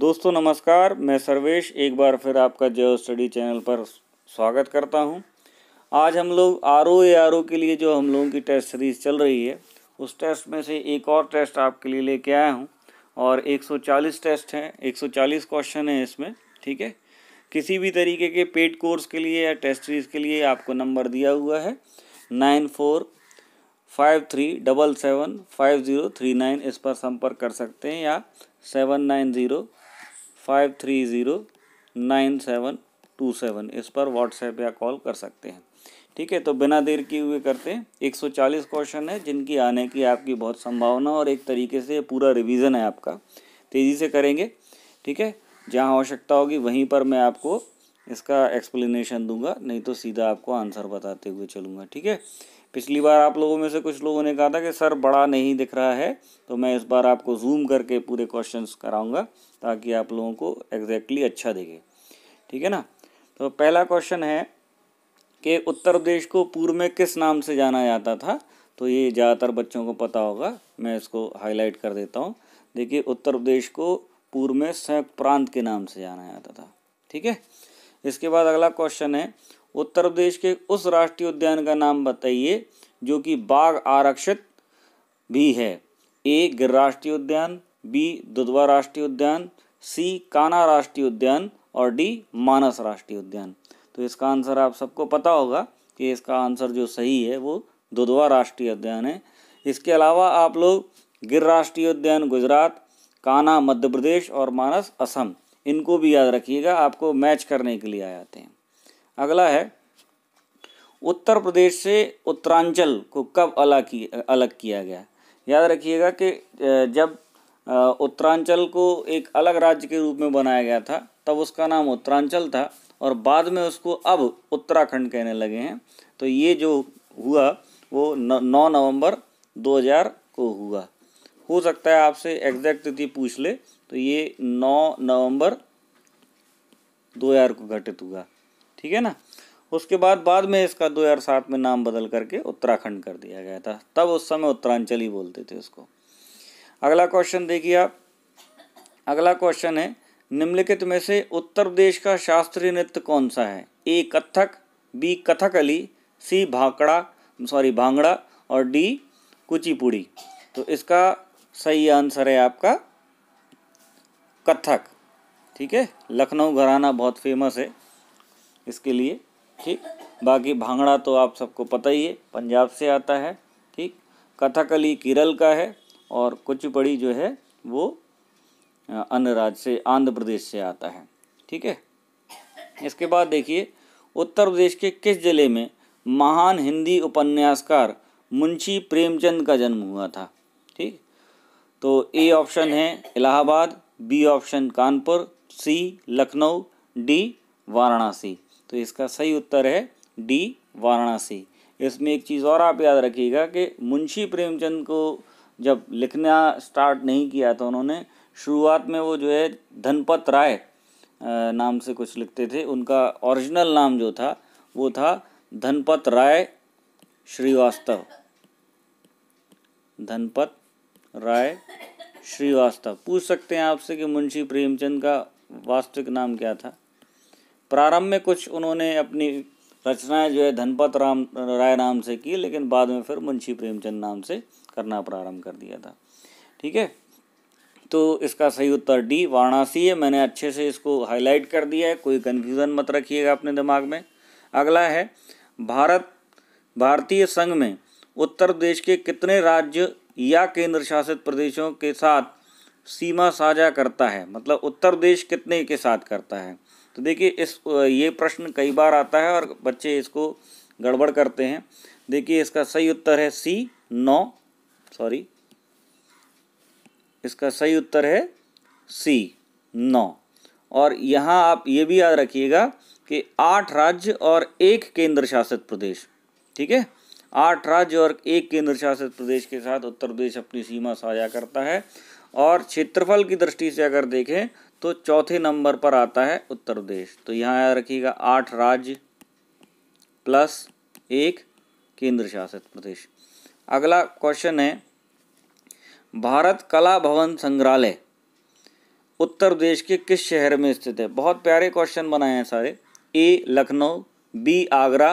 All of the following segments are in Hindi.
दोस्तों नमस्कार मैं सर्वेश एक बार फिर आपका जय स्टडी चैनल पर स्वागत करता हूं आज हम लोग आर ओ आर ओ के लिए जो हम लोगों की टेस्ट सीरीज़ चल रही है उस टेस्ट में से एक और टेस्ट आपके लिए लेके आया हूं और 140 टेस्ट हैं 140 क्वेश्चन हैं इसमें ठीक है किसी भी तरीके के पेड कोर्स के लिए या टेस्ट सीरीज़ के लिए आपको नंबर दिया हुआ है nine four five three double seven five zero three nine इस पर संपर्क कर सकते हैं या seven nine zero five three zero nine seven two seven इस पर व्हाट्सएप या कॉल कर सकते हैं ठीक है तो बिना देर किए हुए करते हैं एक सौ चालीस क्वेश्चन है जिनकी आने की आपकी बहुत संभावना और एक तरीके से पूरा रिवीजन है आपका तेज़ी से करेंगे ठीक है जहाँ आवश्यकता होगी वहीं पर मैं आपको इसका एक्सप्लेनेशन दूंगा नहीं तो सीधा आपको आंसर बताते हुए चलूँगा ठीक है पिछली बार आप लोगों में से कुछ लोगों ने कहा था कि सर बड़ा नहीं दिख रहा है तो मैं इस बार आपको जूम करके पूरे क्वेश्चंस कराऊंगा ताकि आप लोगों को एग्जैक्टली exactly अच्छा दिखे ठीक है ना तो पहला क्वेश्चन है कि उत्तर प्रदेश को पूर्व में किस नाम से जाना जाता था तो ये ज़्यादातर बच्चों को पता होगा मैं इसको हाईलाइट कर देता हूँ देखिए उत्तर प्रदेश को पूर्व में संयुक्त प्रांत के नाम से जाना जाता था ठीक है इसके बाद अगला क्वेश्चन है उत्तर प्रदेश के उस राष्ट्रीय उद्यान का नाम बताइए जो कि बाघ आरक्षित भी है ए गिर राष्ट्रीय उद्यान बी दुधवा राष्ट्रीय उद्यान सी काना राष्ट्रीय उद्यान और डी मानस राष्ट्रीय उद्यान तो इसका आंसर आप सबको पता होगा कि इसका आंसर जो सही है वो दुधवा राष्ट्रीय उद्यान है इसके अलावा आप लोग गिर राष्ट्रीय उद्यान गुजरात काना मध्य प्रदेश और मानस असम इनको भी याद रखिएगा आपको मैच करने के लिए आ जाते हैं अगला है उत्तर प्रदेश से उत्तरांचल को कब अलग की अलग किया गया याद रखिएगा कि जब उत्तरांचल को एक अलग राज्य के रूप में बनाया गया था तब उसका नाम उत्तरांचल था और बाद में उसको अब उत्तराखंड कहने लगे हैं तो ये जो हुआ वो नौ नवंबर 2000 को हुआ हो सकता है आपसे एग्जैक्ट तिथि पूछ ले तो ये नौ नवंबर 2000 को घटित हुआ ठीक है ना उसके बाद बाद में इसका 2007 में नाम बदल करके उत्तराखंड कर दिया गया था तब उस समय उत्तरांचल ही बोलते थे उसको अगला क्वेश्चन देखिए आप अगला क्वेश्चन है निम्नलिखित में से उत्तर प्रदेश का शास्त्रीय नृत्य कौन सा है A Kathak B Kathakali C Bhakra sorry Bhangra और डी कुचिपुड़ी तो इसका सही आंसर है आपका कथक ठीक है लखनऊ घराना बहुत फेमस है इसके लिए ठीक बाकी भांगड़ा तो आप सबको पता ही है पंजाब से आता है ठीक कथकली केरल का है और कुचिपड़ी जो है वो अन्य राज्य से आंध्र प्रदेश से आता है ठीक है इसके बाद देखिए उत्तर प्रदेश के किस जिले में महान हिंदी उपन्यासकार मुंशी प्रेमचंद का जन्म हुआ था ठीक तो ए ऑप्शन है Allahabad B option Kanpur C Lucknow D Varanasi तो इसका सही उत्तर है डी वाराणसी इसमें एक चीज़ और आप याद रखिएगा कि मुंशी प्रेमचंद को जब लिखना स्टार्ट नहीं किया था तो उन्होंने शुरुआत में वो जो है धनपत राय नाम से कुछ लिखते थे उनका ओरिजिनल नाम जो था वो था धनपत राय श्रीवास्तव धनपत राय श्रीवास्तव पूछ सकते हैं आपसे कि मुंशी प्रेमचंद का वास्तविक नाम क्या था प्रारंभ में कुछ उन्होंने अपनी रचनाएं जो है धनपत राम राय नाम से की लेकिन बाद में फिर मुंशी प्रेमचंद नाम से करना प्रारंभ कर दिया था ठीक है तो इसका सही उत्तर डी वाराणसी है मैंने अच्छे से इसको हाईलाइट कर दिया है कोई कन्फ्यूज़न मत रखिएगा अपने दिमाग में अगला है भारत भारतीय संघ में उत्तर प्रदेश के कितने राज्य या केंद्र शासित प्रदेशों के साथ सीमा साझा करता है मतलब उत्तर प्रदेश कितने के साथ करता है तो देखिए इस ये प्रश्न कई बार आता है और बच्चे इसको गड़बड़ करते हैं देखिए इसका सही उत्तर है सी नौ सॉरी इसका सही उत्तर है सी नौ और यहाँ आप ये भी याद रखिएगा कि आठ राज्य और एक केंद्र शासित प्रदेश ठीक है आठ राज्य और एक केंद्र शासित प्रदेश के साथ उत्तर प्रदेश अपनी सीमा साझा करता है और क्षेत्रफल की दृष्टि से अगर देखें तो चौथे नंबर पर आता है उत्तर प्रदेश तो यहाँ याद रखिएगा आठ राज्य प्लस एक केंद्र शासित प्रदेश अगला क्वेश्चन है भारत कला भवन संग्रहालय उत्तर प्रदेश के किस शहर में स्थित है बहुत प्यारे क्वेश्चन बनाए हैं सारे A Lucknow B Agra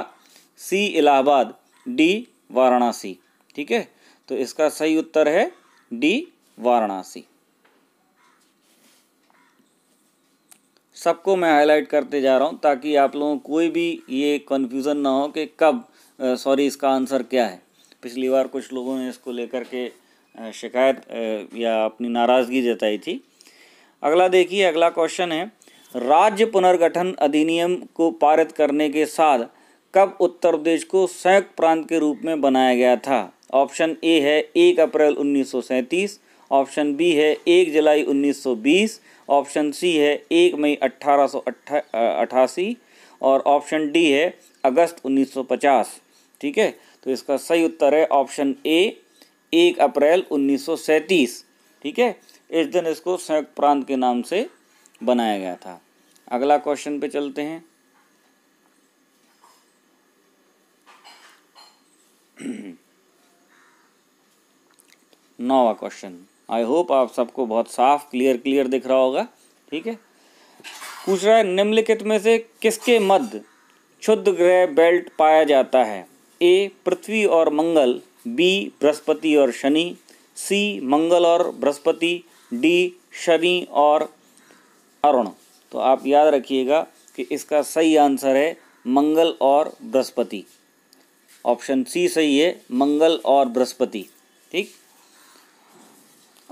C Allahabad D Varanasi ठीक है तो इसका सही उत्तर है डी वाराणसी सबको मैं हाईलाइट करते जा रहा हूँ ताकि आप लोगों कोई भी ये कन्फ्यूज़न ना हो कि कब सॉरी इसका आंसर क्या है पिछली बार कुछ लोगों ने इसको लेकर के शिकायत या अपनी नाराज़गी जताई थी अगला देखिए अगला क्वेश्चन है राज्य पुनर्गठन अधिनियम को पारित करने के साथ कब उत्तर प्रदेश को संयुक्त प्रांत के रूप में बनाया गया था ऑप्शन ए है एक अप्रैल उन्नीस ऑप्शन बी है एक जुलाई 1920 ऑप्शन सी है एक मई अट्ठारह और ऑप्शन डी है अगस्त 1950 ठीक है तो इसका सही उत्तर है ऑप्शन ए एक अप्रैल उन्नीस ठीक है इस दिन इसको संयुक्त प्रांत के नाम से बनाया गया था अगला क्वेश्चन पे चलते हैं नौवा क्वेश्चन आई होप आप सबको बहुत साफ क्लियर क्लियर दिख रहा होगा ठीक है पूछ रहा है निम्नलिखित में से किसके मध्य क्षुद्ध ग्रह बेल्ट पाया जाता है ए पृथ्वी और मंगल बी बृहस्पति और शनि सी मंगल और बृहस्पति डी शनि और अरुण तो आप याद रखिएगा कि इसका सही आंसर है मंगल और बृहस्पति ऑप्शन सी सही है मंगल और बृहस्पति ठीक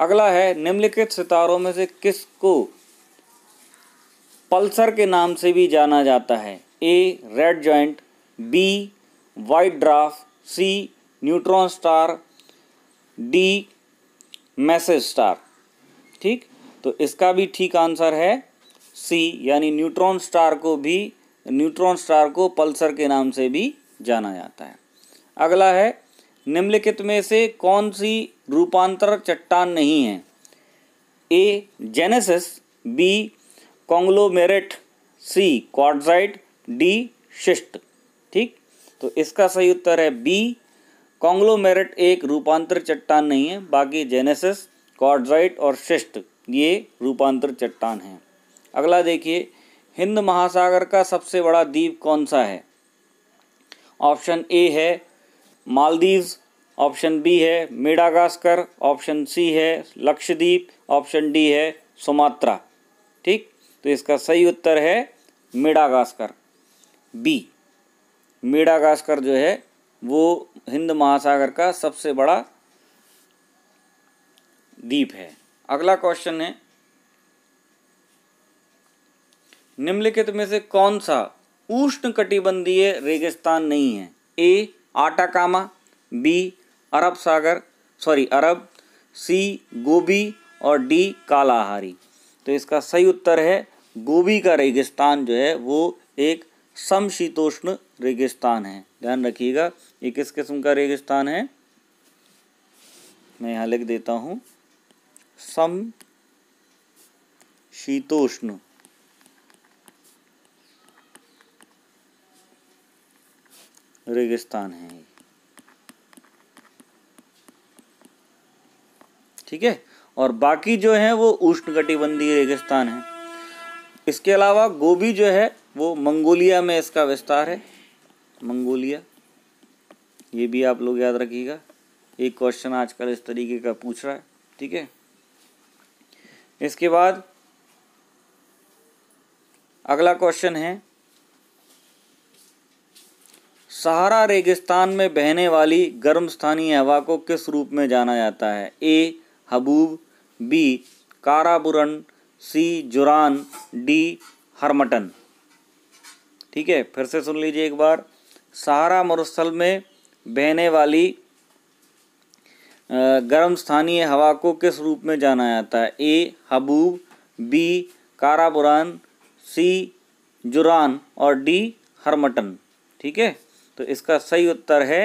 अगला है निम्नलिखित सितारों में से किस को पल्सर के नाम से भी जाना जाता है A red giant B white dwarf C neutron star D massive star ठीक तो इसका भी ठीक आंसर है सी यानी न्यूट्रॉन स्टार को भी न्यूट्रॉन स्टार को पल्सर के नाम से भी जाना जाता है अगला है निम्नलिखित में से कौन सी रूपांतर चट्टान नहीं है A genesis B conglomerate C quartzite D schist ठीक तो इसका सही उत्तर है बी कॉन्ग्लोमेरेट एक रूपांतर चट्टान नहीं है बाकी जेनेसिस क्वार्जाइट और शिष्ट ये रूपांतर चट्टान हैं अगला देखिए हिंद महासागर का सबसे बड़ा द्वीप कौन सा है ऑप्शन ए है मालदीव्स ऑप्शन बी है मेडागास्कर ऑप्शन सी है लक्षद्वीप ऑप्शन डी है सुमात्रा ठीक तो इसका सही उत्तर है मेडागास्कर बी मेडागास्कर जो है वो हिंद महासागर का सबसे बड़ा द्वीप है अगला क्वेश्चन है निम्नलिखित में से कौन सा उष्ण कटिबंधीय रेगिस्तान नहीं है ए आटाकामा बी अरब सागर सॉरी अरब सी गोभी और डी कालाहारी तो इसका सही उत्तर है गोभी का रेगिस्तान जो है वो एक समशीतोष्ण रेगिस्तान है ध्यान रखिएगा ये किस किस्म का रेगिस्तान है मैं यहाँ लिख देता हूँ सम शीतोष्ण रेगिस्तान है ठीक है और बाकी जो है वो उष्णकटिबंधीय रेगिस्तान है इसके अलावा गोभी जो है वो मंगोलिया में इसका विस्तार है मंगोलिया ये भी आप लोग याद रखिएगा एक क्वेश्चन आजकल इस तरीके का पूछ रहा है ठीक है इसके बाद अगला क्वेश्चन है सहारा रेगिस्तान में बहने वाली गर्म स्थानीय हवा को किस रूप में जाना जाता है A haboob B karaburan C जुरान डी हरमटन ठीक है फिर से सुन लीजिए एक बार सहारा मरुस्थल में बहने वाली गर्म स्थानीय हवा को किस रूप में जाना जाता है ए हबूब बी काराबुरान सी जुरान और डी हरमटन ठीक है तो इसका सही उत्तर है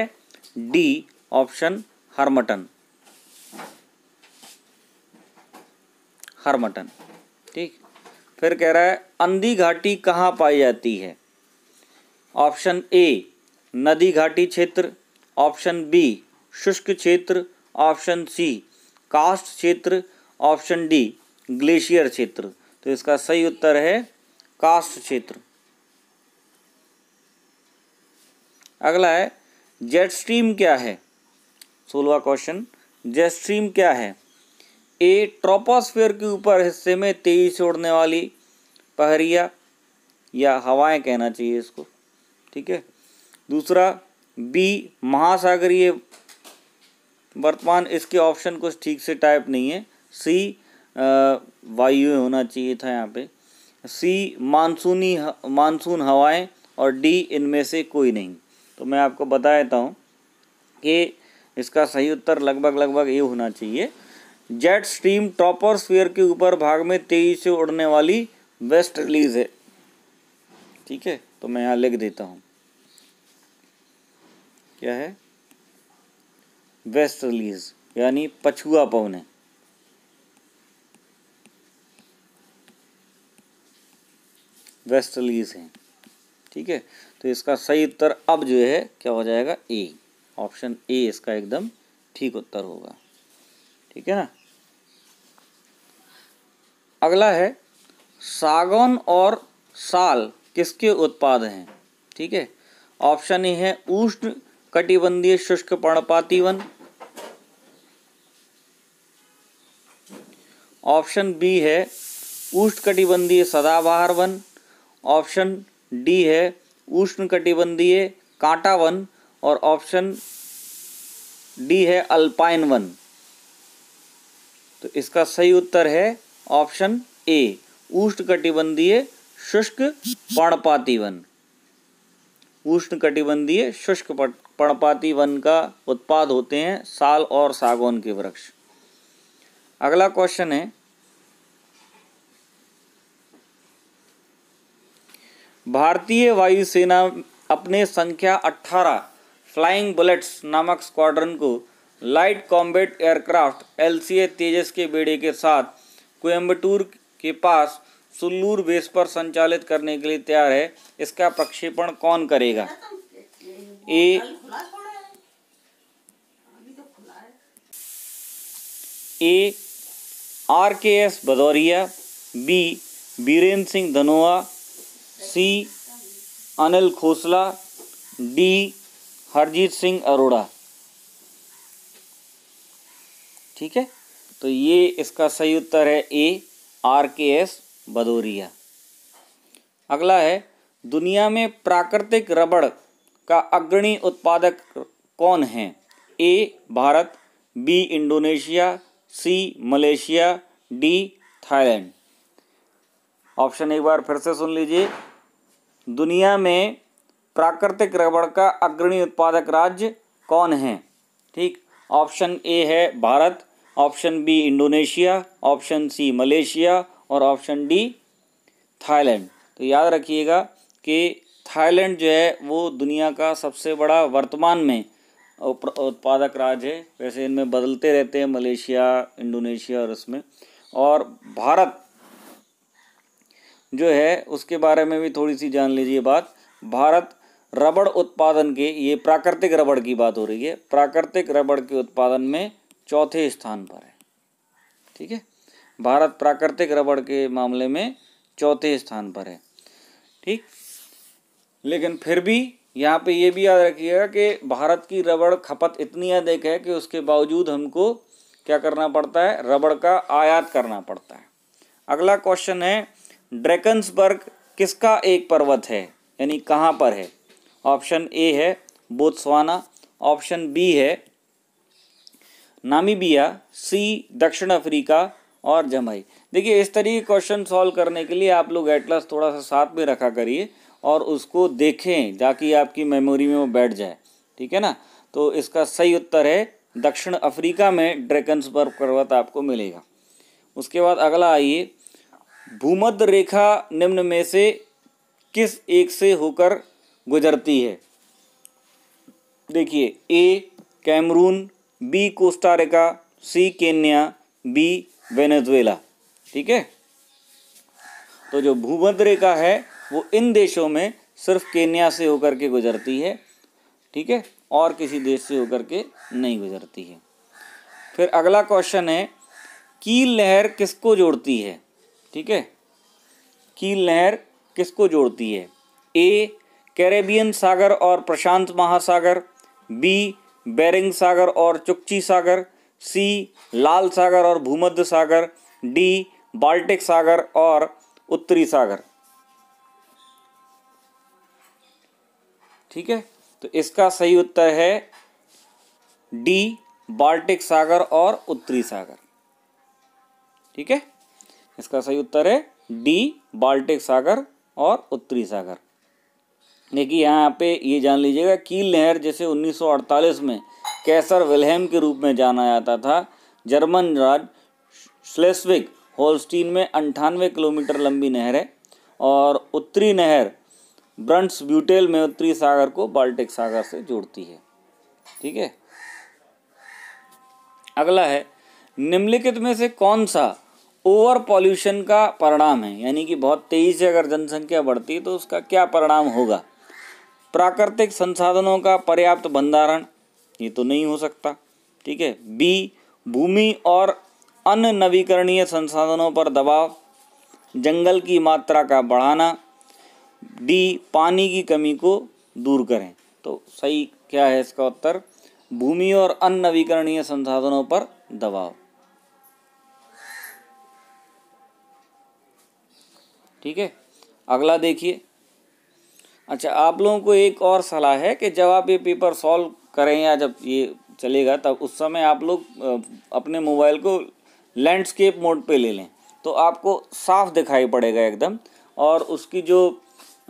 डी ऑप्शन हरमटन हरमटन ठीक फिर कह रहा है अंधी घाटी कहाँ पाई जाती है ऑप्शन ए नदी घाटी क्षेत्र ऑप्शन बी शुष्क क्षेत्र ऑप्शन सी कास्ट क्षेत्र ऑप्शन डी ग्लेशियर क्षेत्र तो इसका सही उत्तर है कास्ट क्षेत्र अगला है जेट स्ट्रीम क्या है सोलवा क्वेश्चन जेट स्ट्रीम क्या है ए ट्रोपोस्फेयर के ऊपर हिस्से में तेजी से उड़ने वाली पहरिया या हवाएं कहना चाहिए इसको ठीक है दूसरा बी महासागरीय वर्तमान इसके ऑप्शन कुछ ठीक से टाइप नहीं है सी वायु होना चाहिए था यहाँ पे सी मानसूनी मानसून हवाएं और डी इनमें से कोई नहीं तो मैं आपको बता देता हूँ कि इसका सही उत्तर लगभग लगभग ये होना चाहिए जेट स्ट्रीम टॉपर स्फीयर के ऊपर भाग में तेजी से उड़ने वाली वेस्ट रिलीज है ठीक है तो मैं यहाँ लिख देता हूँ क्या है वेस्ट रिलीज यानी पछुआ पवन है वेस्ट रिलीज है ठीक है तो इसका सही उत्तर अब जो है क्या हो जाएगा ए ऑप्शन ए इसका एकदम ठीक उत्तर होगा ठीक है ना अगला है सागौन और साल किसके उत्पाद हैं ठीक है ऑप्शन ए है उष्ण कटिबंधीय शुष्क पर्णपाती वन ऑप्शन बी है उष्ण कटिबंधीय सदाबहार वन ऑप्शन डी है उष्णकटिबंधीय कांटा वन और ऑप्शन डी है अल्पाइन वन तो इसका सही उत्तर है ऑप्शन ए उष्णकटिबंधीय शुष्क पर्णपाती वन उष्णकटिबंधीय शुष्क पर्णपाती वन का उत्पाद होते हैं साल और सागौन के वृक्ष अगला क्वेश्चन है भारतीय वायुसेना अपने संख्या 18 फ्लाइंग बुलेट्स नामक स्क्वाड्रन को light combat aircraft L Tejas के बेड़े के साथ कोयम्बटूर के पास सुल्लूर बेस पर संचालित करने के लिए तैयार है इसका प्रक्षेपण कौन करेगा A A R K S Bhadauria B Birender Singh Dhanoa C Anil Khosla D Harjit Singh Arora ठीक है तो ये इसका सही उत्तर है A R K S Bhadauria अगला है दुनिया में प्राकृतिक रबड़ का अग्रणी उत्पादक कौन है A Bharat B Indonesia C Malaysia D Thailand option एक बार फिर से सुन लीजिए दुनिया में प्राकृतिक रबड़ का अग्रणी उत्पादक राज्य कौन है ठीक ऑप्शन ए है Bharat option B Indonesia option C Malaysia और ऑप्शन डी थाईलैंड तो याद रखिएगा कि थाईलैंड जो है वो दुनिया का सबसे बड़ा वर्तमान में उत्पादक राज्य है वैसे इनमें बदलते रहते हैं मलेशिया इंडोनेशिया और इसमें और भारत जो है उसके बारे में भी थोड़ी सी जान लीजिए बात भारत रबड़ उत्पादन के ये प्राकृतिक रबड़ की बात हो रही है प्राकृतिक रबड़ के उत्पादन में चौथे स्थान पर है ठीक है भारत प्राकृतिक रबड़ के मामले में चौथे स्थान पर है ठीक लेकिन फिर भी यहाँ पे ये भी याद रखिएगा कि भारत की रबड़ खपत इतनी अधिक है कि उसके बावजूद हमको क्या करना पड़ता है रबड़ का आयात करना पड़ता है अगला क्वेश्चन है ड्रैकन्सबर्ग किसका एक पर्वत है यानी कहाँ पर है ऑप्शन ए है बोत्सवाना ऑप्शन बी है नामीबिया सी दक्षिण अफ्रीका और जमाई देखिए इस तरीके क्वेश्चन सॉल्व करने के लिए आप लोग एटलस थोड़ा सा साथ में रखा करिए और उसको देखें ताकि आपकी मेमोरी में वो बैठ जाए ठीक है ना तो इसका सही उत्तर है दक्षिण अफ्रीका में ड्रैकन्सबर्ग पर्वत आपको मिलेगा उसके बाद अगला आइए भूमध्य रेखा निम्न में से किस एक से होकर गुजरती है देखिए A Cameroon B Costa Rica C Kenya B Venezuela ठीक है तो जो भूमध्य रेखा है वो इन देशों में सिर्फ केन्या से होकर के गुजरती है ठीक है और किसी देश से होकर के नहीं गुजरती है फिर अगला क्वेश्चन है कील लहर किसको जोड़ती है ठीक है कील नहर किसको जोड़ती है ए कैरेबियन सागर और प्रशांत महासागर बी बेरिंग सागर और चुक्ची सागर सी लाल सागर और भूमध्य सागर डी बाल्टिक सागर और उत्तरी सागर ठीक है तो इसका सही उत्तर है डी बाल्टिक सागर और उत्तरी सागर ठीक है इसका सही उत्तर है डी बाल्टिक सागर और उत्तरी सागर देखिए यहाँ पे ये जान लीजिएगा कील नहर जिसे 1948 में कैसर विलहम के रूप में जाना जाता था जर्मन राज स्लेसविक होल्स्टीन में अंठानवे किलोमीटर लंबी नहर है और उत्तरी नहर ब्रंट्स ब्यूटेल में उत्तरी सागर को बाल्टिक सागर से जोड़ती है ठीक है अगला है निम्नलिखित में से कौन सा ओवर पॉल्यूशन का परिणाम है यानी कि बहुत तेज़ी से अगर जनसंख्या बढ़ती है तो उसका क्या परिणाम होगा प्राकृतिक संसाधनों का पर्याप्त भंडारण ये तो नहीं हो सकता ठीक है बी भूमि और अन्य नवीकरणीय संसाधनों पर दबाव जंगल की मात्रा का बढ़ाना डी पानी की कमी को दूर करें तो सही क्या है इसका उत्तर भूमि और अन्य नवीकरणीय संसाधनों पर दबाव ठीक है अगला देखिए अच्छा आप लोगों को एक और सलाह है कि जब आप ये पेपर सॉल्व करें या जब ये चलेगा तब उस समय आप लोग अपने मोबाइल को लैंडस्केप मोड पे ले लें तो आपको साफ दिखाई पड़ेगा एकदम और उसकी जो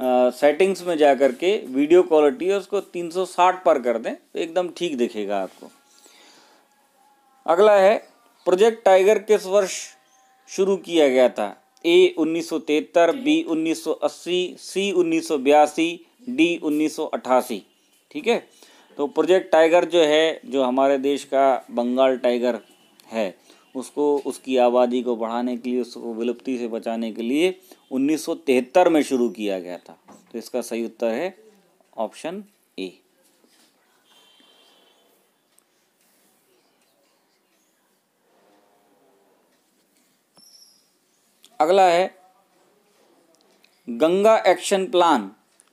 सेटिंग्स में जा कर के वीडियो क्वालिटी है उसको 360 पर कर दें तो एकदम ठीक दिखेगा आपको अगला है प्रोजेक्ट टाइगर किस वर्ष शुरू किया गया था ए 1973 बी 1980 सी 1982 डी 1988 ठीक है तो प्रोजेक्ट टाइगर जो है जो हमारे देश का बंगाल टाइगर है उसको उसकी आबादी को बढ़ाने के लिए उसको विलुप्ति से बचाने के लिए 1973 में शुरू किया गया था तो इसका सही उत्तर है ऑप्शन अगला है गंगा एक्शन प्लान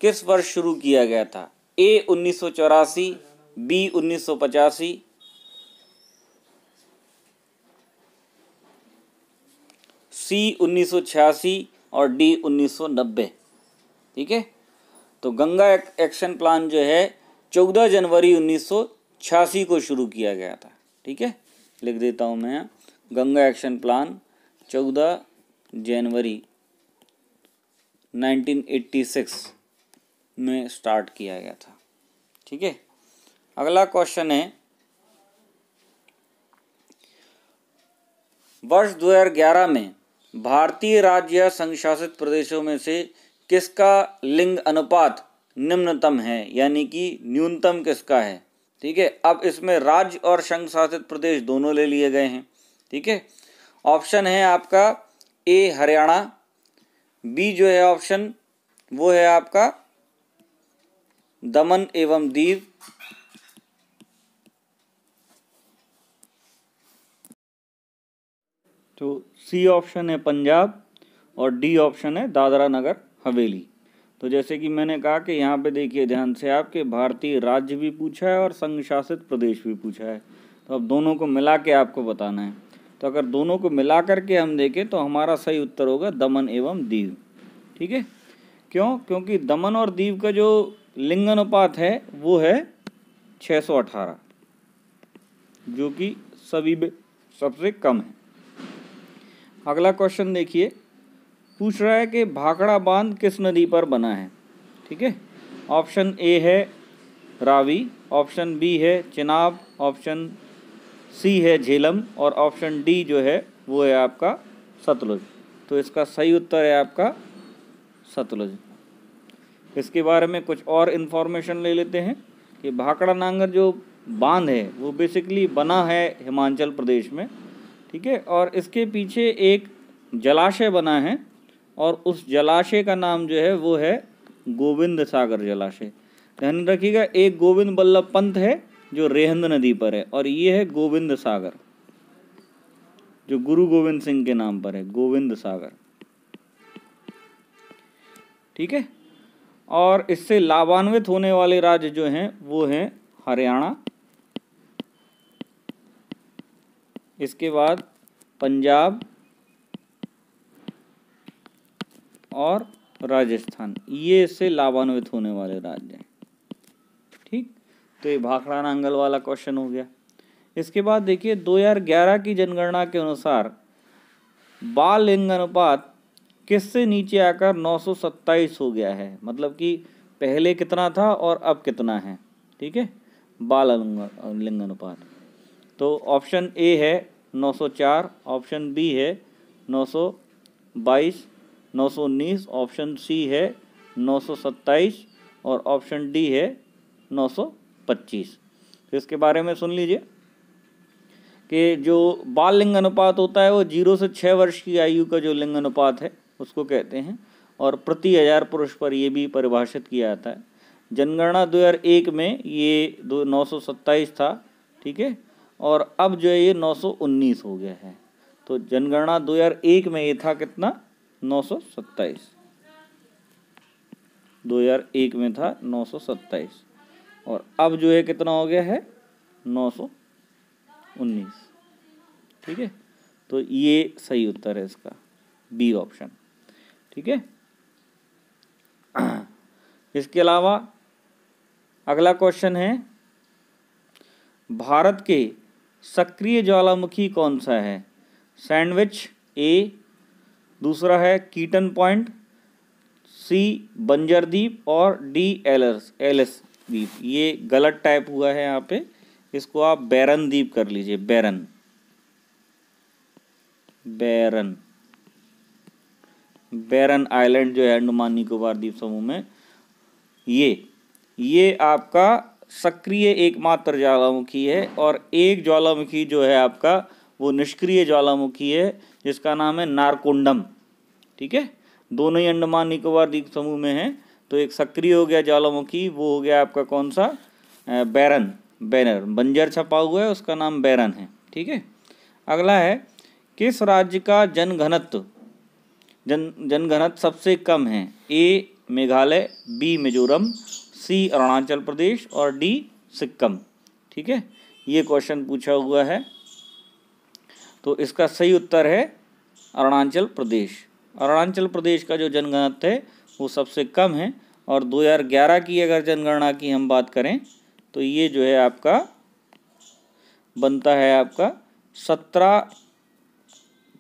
किस वर्ष शुरू किया गया था ए उन्नीस बी उन्नीस सी उन्नीस और डी उन्नीस ठीक है तो गंगा एक, एक्शन प्लान जो है 14 जनवरी उन्नीस को शुरू किया गया था ठीक है लिख देता हूं मैं गंगा एक्शन प्लान जनवरी 1986 में स्टार्ट किया गया था ठीक है अगला क्वेश्चन है वर्ष 2011 में भारतीय राज्य संघ शासित प्रदेशों में से किसका लिंग अनुपात निम्नतम है यानी कि न्यूनतम किसका है ठीक है अब इसमें राज्य और संघ शासित प्रदेश दोनों ले लिए गए हैं ठीक है ऑप्शन है आपका ए हरियाणा बी जो है ऑप्शन वो है आपका दमन एवं दीव तो सी ऑप्शन है पंजाब और डी ऑप्शन है दादरा नगर हवेली तो जैसे कि मैंने कहा कि यहाँ पे देखिए ध्यान से आपके भारतीय राज्य भी पूछा है और संघ शासित प्रदेश भी पूछा है तो अब दोनों को मिला के आपको बताना है तो अगर दोनों को मिला करके हम देखें तो हमारा सही उत्तर होगा दमन एवं दीव ठीक है क्यों क्योंकि दमन और दीव का जो लिंग अनुपात है वो है 618 जो कि सभी में सबसे कम है अगला क्वेश्चन देखिए पूछ रहा है कि भाखड़ा बांध किस नदी पर बना है ठीक है ऑप्शन ए है रावी ऑप्शन बी है चिनाब ऑप्शन सी है झेलम और ऑप्शन डी जो है वो है आपका सतलुज तो इसका सही उत्तर है आपका सतलुज इसके बारे में कुछ और इन्फॉर्मेशन ले लेते हैं कि भाकड़ा नांगर जो बांध है वो बेसिकली बना है हिमाचल प्रदेश में ठीक है और इसके पीछे एक जलाशय बना है और उस जलाशय का नाम जो है वो है गोविंद सागर जलाशय ध्यान रखिएगा एक गोविंद बल्लभ पंत है जो रेहंद नदी पर है और ये है गोविंद सागर जो गुरु गोविंद सिंह के नाम पर है गोविंद सागर ठीक है और इससे लाभान्वित होने वाले राज्य जो हैं वो हैं हरियाणा इसके बाद पंजाब और राजस्थान ये इससे लाभान्वित होने वाले राज्य हैं ठीक तो ये भाखड़ा नांगल वाला क्वेश्चन हो गया इसके बाद देखिए 2011 की जनगणना के अनुसार बाल लिंग अनुपात किससे नीचे आकर सत्ताईस हो गया है मतलब कि पहले कितना था और अब कितना है ठीक है बाल लिंग अनुपात तो ऑप्शन ए है 904 ऑप्शन बी है 922 919 ऑप्शन सी है 927 और ऑप्शन डी है सौ पच्चीस तो इसके बारे में सुन लीजिए कि जो बाल लिंग अनुपात होता है वो जीरो से छः वर्ष की आयु का जो लिंग अनुपात है उसको कहते हैं और प्रति हजार पुरुष पर ये भी परिभाषित किया जाता है जनगणना 2001 में ये दो नौ था ठीक है और अब जो है ये 919 हो गया है तो जनगणना 2001 में ये था कितना 927 2001 में था 927 और अब जो है कितना हो गया है नौ सौ उन्नीस ठीक है तो ये सही उत्तर है इसका बी ऑप्शन ठीक है इसके अलावा अगला क्वेश्चन है भारत के सक्रिय ज्वालामुखी कौन सा है सैंडविच ए दूसरा है कीटन पॉइंट सी बंजरदीप और डी एलर्स एलएस द्वीप ये गलत टाइप हुआ है यहाँ पे इसको आप बैरन द्वीप कर लीजिए बैरन बैरन बैरन आइलैंड जो है अंडमान निकोबार द्वीप समूह में ये ये आपका सक्रिय एकमात्र ज्वालामुखी है और एक ज्वालामुखी जो है आपका वो निष्क्रिय ज्वालामुखी है जिसका नाम है नारकोंडम ठीक है दोनों ही अंडमान निकोबार द्वीप समूह में है तो एक सक्रिय हो गया ज्वालामुखी वो हो गया आपका कौन सा बैरन बैनर बंजर छपा हुआ है उसका नाम बैरन है ठीक है अगला है किस राज्य का जनघनत्व जन जनघनत्व सबसे कम है A Meghalaya B Mizoram C Arunachal Pradesh और डी सिक्किम ठीक है ये क्वेश्चन पूछा हुआ है तो इसका सही उत्तर है अरुणाचल प्रदेश अरुणाचल प्रदेश का जो जनघनत्व है वो सबसे कम है और 2011 की अगर जनगणना की हम बात करें तो ये जो है आपका बनता है आपका सत्रह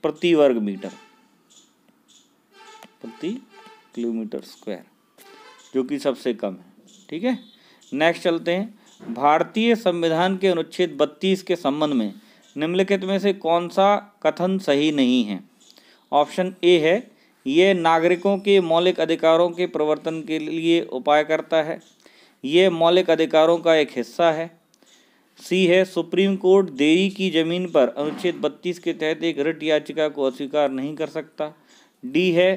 प्रति वर्ग मीटर प्रति किलोमीटर स्क्वायर जो कि सबसे कम है ठीक है नेक्स्ट चलते हैं भारतीय संविधान के अनुच्छेद 32 के संबंध में निम्नलिखित में से कौन सा कथन सही नहीं है ऑप्शन ए है ये नागरिकों के मौलिक अधिकारों के प्रवर्तन के लिए उपाय करता है ये मौलिक अधिकारों का एक हिस्सा है सी है सुप्रीम कोर्ट देरी की जमीन पर अनुच्छेद बत्तीस के तहत एक रिट याचिका को अस्वीकार नहीं कर सकता डी है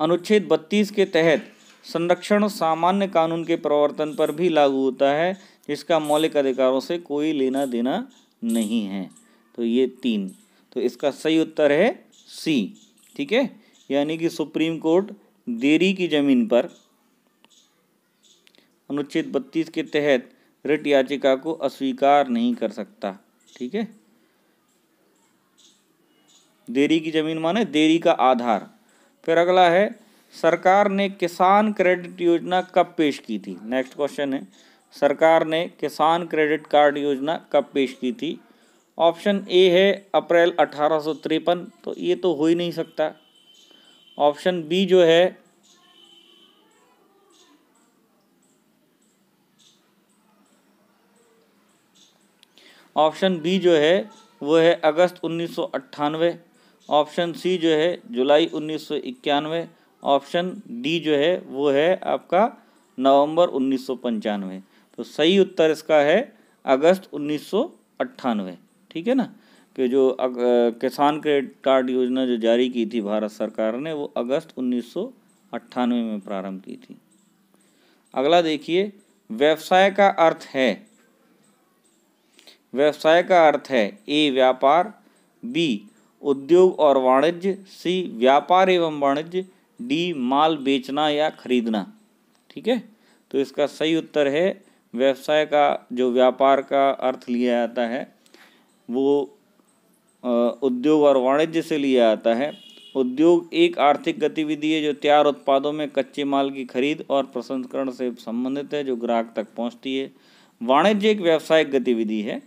अनुच्छेद बत्तीस के तहत संरक्षण सामान्य कानून के प्रवर्तन पर भी लागू होता है जिसका मौलिक अधिकारों से कोई लेना देना नहीं है तो ये तीन तो इसका सही उत्तर है सी ठीक है यानी कि सुप्रीम कोर्ट देरी की जमीन पर अनुच्छेद 32 के तहत रिट याचिका को अस्वीकार नहीं कर सकता ठीक है देरी की जमीन माने देरी का आधार फिर अगला है सरकार ने किसान क्रेडिट योजना कब पेश की थी नेक्स्ट क्वेश्चन है सरकार ने किसान क्रेडिट कार्ड योजना कब पेश की थी ऑप्शन ए है अप्रैल अठारह तो ये तो हो ही नहीं सकता ऑप्शन बी जो है ऑप्शन बी जो है वो है अगस्त उन्नीस ऑप्शन सी जो है जुलाई उन्नीस ऑप्शन डी जो है वो है आपका नवंबर उन्नीस तो सही उत्तर इसका है अगस्त उन्नीस ठीक है ना कि जो अग, किसान क्रेडिट कार्ड योजना जो जारी की थी भारत सरकार ने वो अगस्त उन्नीस में प्रारंभ की थी अगला देखिए व्यवसाय का अर्थ है व्यवसाय का अर्थ है ए व्यापार बी उद्योग और वाणिज्य सी व्यापार एवं वाणिज्य डी माल बेचना या खरीदना ठीक है तो इसका सही उत्तर है व्यवसाय का जो व्यापार का अर्थ लिया जाता है वो उद्योग और वाणिज्य से लिया आता है उद्योग एक आर्थिक गतिविधि है जो तैयार उत्पादों में कच्चे माल की खरीद और प्रसंस्करण से संबंधित है जो ग्राहक तक पहुंचती है वाणिज्य एक व्यावसायिक गतिविधि है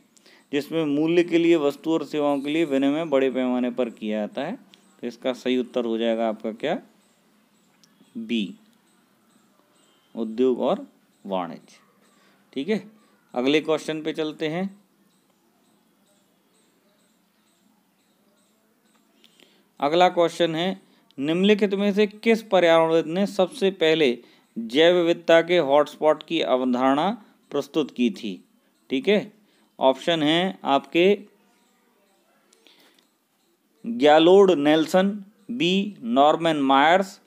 जिसमें मूल्य के लिए वस्तु और सेवाओं के लिए विनिमय बड़े पैमाने पर किया जाता है तो इसका सही उत्तर हो जाएगा आपका क्या बी उद्योग और वाणिज्य ठीक है अगले क्वेश्चन पे चलते हैं अगला क्वेश्चन है निम्नलिखित में से किस पर्यावरणविद ने सबसे पहले जैव विविधता के हॉटस्पॉट की अवधारणा प्रस्तुत की थी ठीक है ऑप्शन है आपके Gaylord Nelson B Norman Myers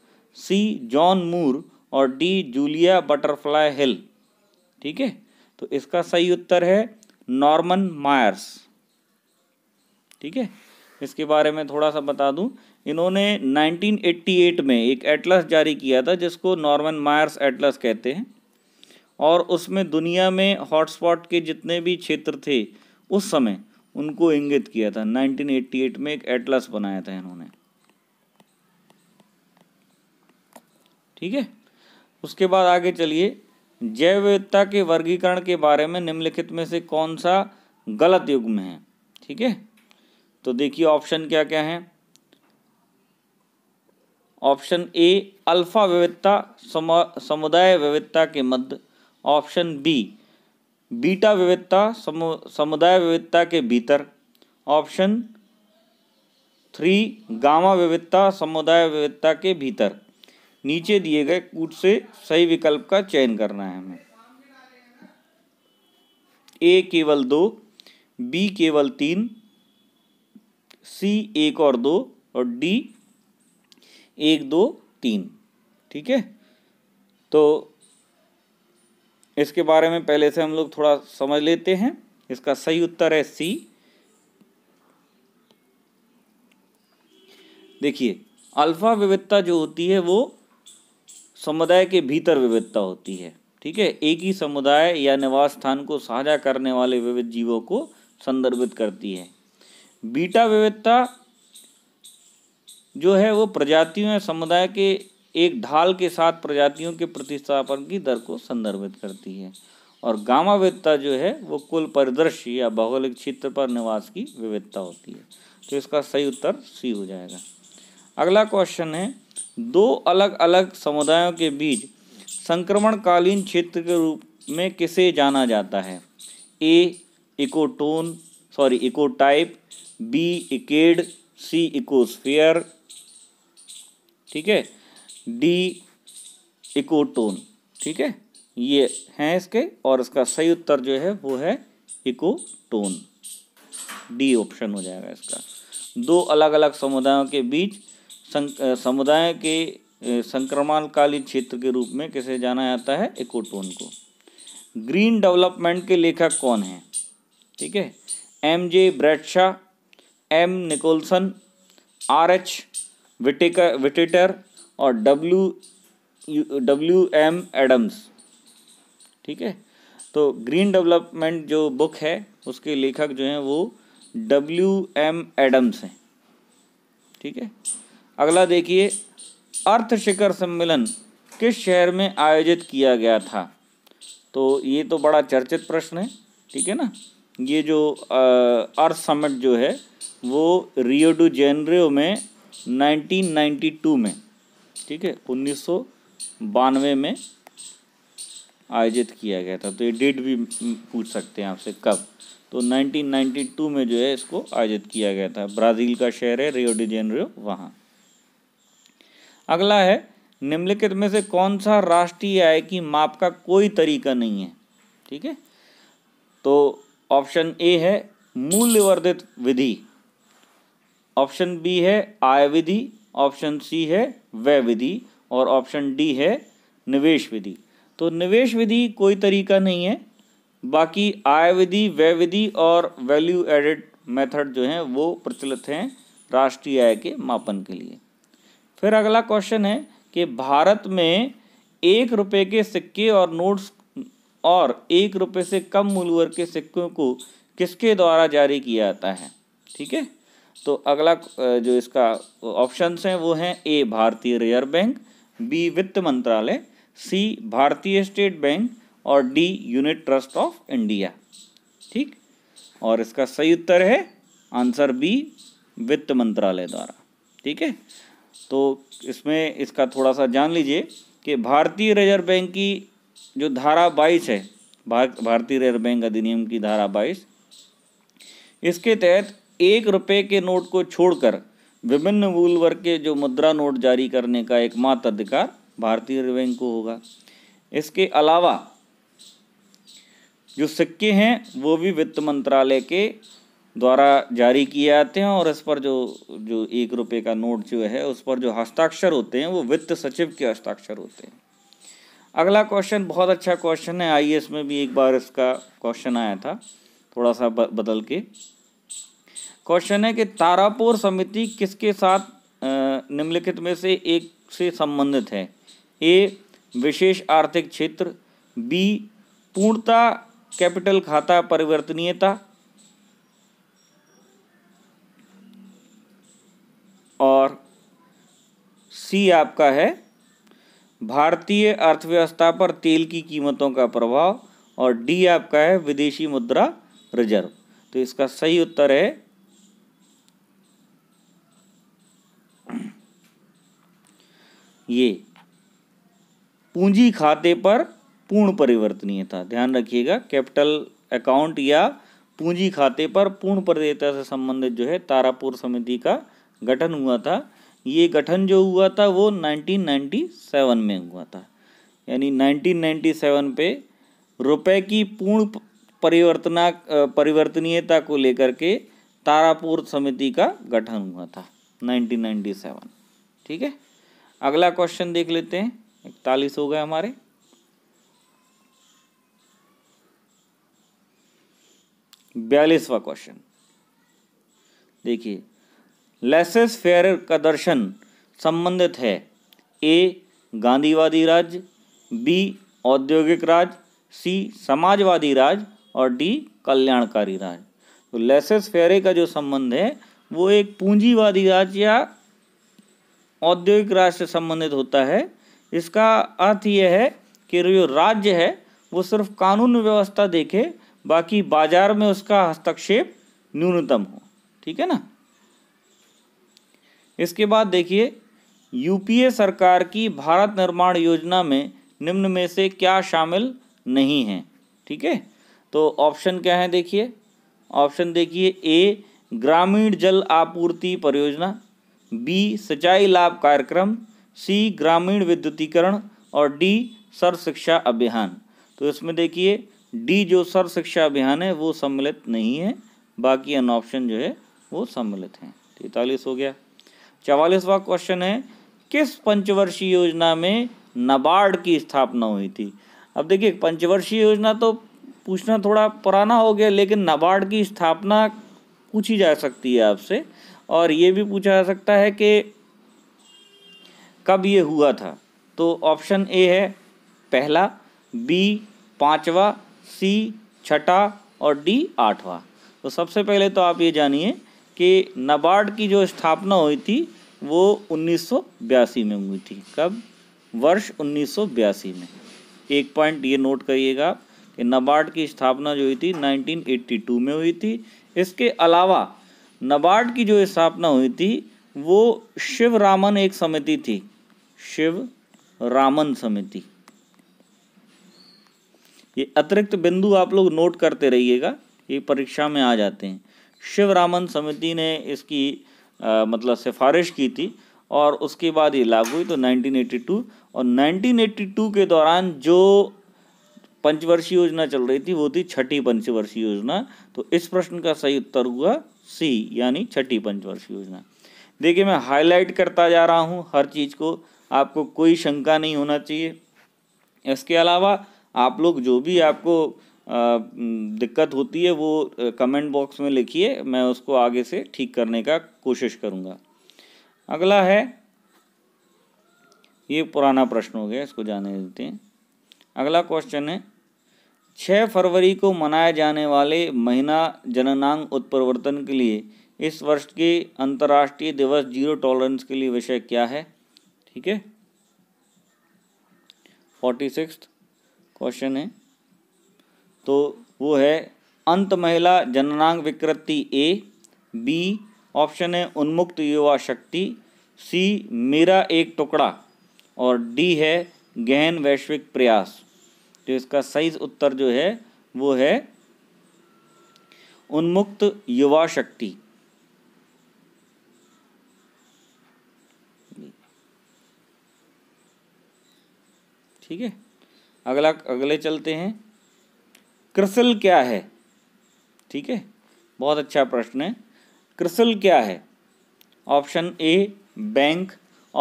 C John Moore और डी जूलिया बटरफ्लाई हिल ठीक है तो इसका सही उत्तर है नॉर्मन मायर्स ठीक है इसके बारे में थोड़ा सा बता दूं इन्होंने 1988 में एक एटलस जारी किया था जिसको नॉर्मन मायर्स एटलस कहते हैं और उसमें दुनिया में हॉटस्पॉट के जितने भी क्षेत्र थे उस समय उनको इंगित किया था 1988 में एक एटलस बनाया था इन्होंने ठीक है उसके बाद आगे चलिए जैव विविधता के वर्गीकरण के बारे में निम्नलिखित में से कौन सा गलत युग में है ठीक है तो देखिए ऑप्शन क्या क्या है ऑप्शन ए अल्फा विविधता समुदाय विविधता के मध्य ऑप्शन बी बीटा विविधता समुदाय विविधता के भीतर ऑप्शन थ्री गामा विविधता समुदाय विविधता के भीतर नीचे दिए गए कूट से सही विकल्प का चयन करना है हमें ए केवल दो बी केवल तीन सी एक और दो और डी एक दो तीन ठीक है तो इसके बारे में पहले से हम लोग थोड़ा समझ लेते हैं इसका सही उत्तर है सी देखिए अल्फा विविधता जो होती है वो समुदाय के भीतर विविधता होती है ठीक है एक ही समुदाय या निवास स्थान को साझा करने वाले विविध जीवों को संदर्भित करती है बीटा विविधता जो है वो प्रजातियों या समुदाय के एक ढाल के साथ प्रजातियों के प्रतिस्थापन की दर को संदर्भित करती है और गामा विविधता जो है वो कुल परिदृश्य या भौगोलिक क्षेत्र पर निवास की विविधता होती है तो इसका सही उत्तर सी हो जाएगा अगला क्वेश्चन है दो अलग अलग समुदायों के बीच संक्रमणकालीन क्षेत्र के रूप में किसे जाना जाता है A ecotone sorry ecotype B ecad C ecosphere ठीक है डी इकोटोन ठीक है ये हैं इसके और इसका सही उत्तर जो है वो है इकोटोन डी ऑप्शन हो जाएगा इसका दो अलग अलग समुदायों के बीच समुदाय के संक्रमणकालीन क्षेत्र के रूप में किसे जाना जाता है इकोटोन को ग्रीन डेवलपमेंट के लेखक कौन हैं ठीक है M J Bradshaw M Nicholson R H Whittaker Whittaker और डब्ल्यू डब्ल्यू एम एडम्स ठीक है तो ग्रीन डेवलपमेंट जो बुक है उसके लेखक जो हैं वो डब्ल्यू एम एडम्स हैं ठीक है अगला देखिए अर्थ शिखर सम्मेलन किस शहर में आयोजित किया गया था तो ये तो बड़ा चर्चित प्रश्न है ठीक है ना ये जो अर्थ समिट जो है वो रियो डू जेनरियो में 1992 में ठीक है उन्नीस बानवे में आयोजित किया गया था तो ये डेट भी पूछ सकते हैं आपसे कब तो 1992 में जो है इसको आयोजित किया गया था ब्राज़ील का शहर है रियो डी जेनरियो वहाँ अगला है निम्नलिखित में से कौन सा राष्ट्रीय आय की माप का कोई तरीका नहीं है ठीक है तो ऑप्शन ए है मूल्यवर्धित विधि ऑप्शन बी है आय विधि ऑप्शन सी है व्यय विधि और ऑप्शन डी है निवेश विधि तो निवेश विधि कोई तरीका नहीं है बाकी आय विधि व्यय विधि और वैल्यू एडेड मेथड जो हैं वो प्रचलित हैं राष्ट्रीय आय के मापन के लिए फिर अगला क्वेश्चन है कि भारत में एक रुपए के सिक्के और नोट्स और एक रुपये से कम वर्ग के सिक्कों को किसके द्वारा जारी किया जाता है ठीक है तो अगला जो इसका ऑप्शन है वो है ए भारतीय रिजर्व बैंक बी वित्त मंत्रालय सी भारतीय स्टेट बैंक और D Unit Trust of India ठीक और इसका सही उत्तर है आंसर बी वित्त मंत्रालय द्वारा ठीक है तो इसमें इसका थोड़ा सा जान लीजिए कि भारतीय रिजर्व बैंक की जो धारा बाईस है भार, भारतीय रिजर्व बैंक अधिनियम की धारा बाईस इसके तहत एक रुपये के नोट को छोड़कर विभिन्न मूल वर्ग के जो मुद्रा नोट जारी करने का एकमात्र अधिकार भारतीय रिजर्व बैंक को होगा इसके अलावा जो सिक्के हैं वो भी वित्त मंत्रालय के द्वारा जारी किए जाते हैं और इस पर जो जो एक रुपये का नोट जो है उस पर जो हस्ताक्षर होते हैं वो वित्त सचिव के हस्ताक्षर होते हैं अगला क्वेश्चन बहुत अच्छा क्वेश्चन है आई में भी एक बार इसका क्वेश्चन आया था थोड़ा सा बदल के क्वेश्चन है कि तारापुर समिति किसके साथ निम्नलिखित में से एक से संबंधित है ए विशेष आर्थिक क्षेत्र बी पूर्णता कैपिटल खाता परिवर्तनीयता और सी आपका है भारतीय अर्थव्यवस्था पर तेल की कीमतों का प्रभाव और डी आपका है विदेशी मुद्रा रिजर्व तो इसका सही उत्तर है ये पूंजी खाते पर पूर्ण परिवर्तनीयता ध्यान रखिएगा कैपिटल अकाउंट या पूंजी खाते पर पूर्ण परिवर्तनीयता से संबंधित जो है तारापुर समिति का गठन हुआ था ये गठन जो हुआ था वो 1997 में हुआ था यानी 1997 पे रुपए की पूर्ण परिवर्तना परिवर्तनीयता को लेकर के तारापुर समिति का गठन हुआ था 1997 ठीक है अगला क्वेश्चन देख लेते हैं इकतालीस हो गए हमारे बयालीसवा क्वेश्चन देखिए लेसेस फेयर का दर्शन संबंधित है ए गांधीवादी राज्य बी औद्योगिक राज सी समाजवादी राज और डी कल्याणकारी राज तो लेसेस फेरे का जो संबंध है वो एक पूंजीवादी राज या औद्योगिक राज से संबंधित होता है इसका अर्थ यह है कि जो राज्य है वो सिर्फ कानून व्यवस्था देखे बाकी बाजार में उसका हस्तक्षेप न्यूनतम हो ठीक है ना इसके बाद देखिए यूपीए सरकार की भारत निर्माण योजना में निम्न में से क्या शामिल नहीं है ठीक है तो ऑप्शन क्या है देखिए ऑप्शन देखिए ए ग्रामीण जल आपूर्ति परियोजना बी सिंचाई लाभ कार्यक्रम सी ग्रामीण विद्युतीकरण और डी सर्व शिक्षा अभियान तो इसमें देखिए डी जो सर्व शिक्षा अभियान है वो सम्मिलित नहीं है बाकी अन ऑप्शन जो है वो सम्मिलित हैं तैतालीस तो हो गया चवालीसवा क्वेश्चन है किस पंचवर्षीय योजना में नाबार्ड की स्थापना हुई थी अब देखिए पंचवर्षीय योजना तो पूछना थोड़ा पुराना हो गया लेकिन नाबार्ड की स्थापना पूछी जा सकती है आपसे और ये भी पूछा जा सकता है कि कब ये हुआ था तो ऑप्शन ए है पहला बी पाँचवा सी छठा और डी आठवा तो सबसे पहले तो आप ये जानिए कि नबार्ड की जो स्थापना हुई थी वो उन्नीस में हुई थी कब वर्ष उन्नीस में एक पॉइंट ये नोट करिएगा कि नबार्ड की स्थापना जो हुई थी 1982 में हुई थी इसके अलावा नबार्ड की जो स्थापना हुई थी वो शिव रामन एक समिति थी शिव रामन समिति ये अतिरिक्त बिंदु आप लोग नोट करते रहिएगा ये परीक्षा में आ जाते हैं शिव रामन समिति ने इसकी आ, मतलब सिफारिश की थी और उसके बाद ये लागू हुई तो 1982 और 1982 के दौरान जो पंचवर्षीय योजना चल रही थी वो थी छठी पंचवर्षीय योजना तो इस प्रश्न का सही उत्तर हुआ सी यानी छठी पंचवर्षीय योजना देखिए मैं हाईलाइट करता जा रहा हूँ हर चीज़ को आपको कोई शंका नहीं होना चाहिए इसके अलावा आप लोग जो भी आपको दिक्कत होती है वो कमेंट बॉक्स में लिखिए मैं उसको आगे से ठीक करने का कोशिश करूँगा अगला है ये पुराना प्रश्न हो गया इसको जाने देते हैं अगला क्वेश्चन है छः फरवरी को मनाए जाने वाले महीना जननांग उत्परिवर्तन के लिए इस वर्ष के अंतर्राष्ट्रीय दिवस जीरो टॉलरेंस के लिए विषय क्या है ठीक है फोर्टी सिक्स क्वेश्चन है तो वो है अंत महिला जननांग विकृति ए बी ऑप्शन है उन्मुक्त युवा शक्ति सी मेरा एक टुकड़ा और डी है गहन वैश्विक प्रयास तो इसका सही उत्तर जो है वो है उन्मुक्त युवा शक्ति ठीक है अगला अगले चलते हैं क्रिसल क्या है ठीक है बहुत अच्छा प्रश्न है क्रिसल क्या है option A bank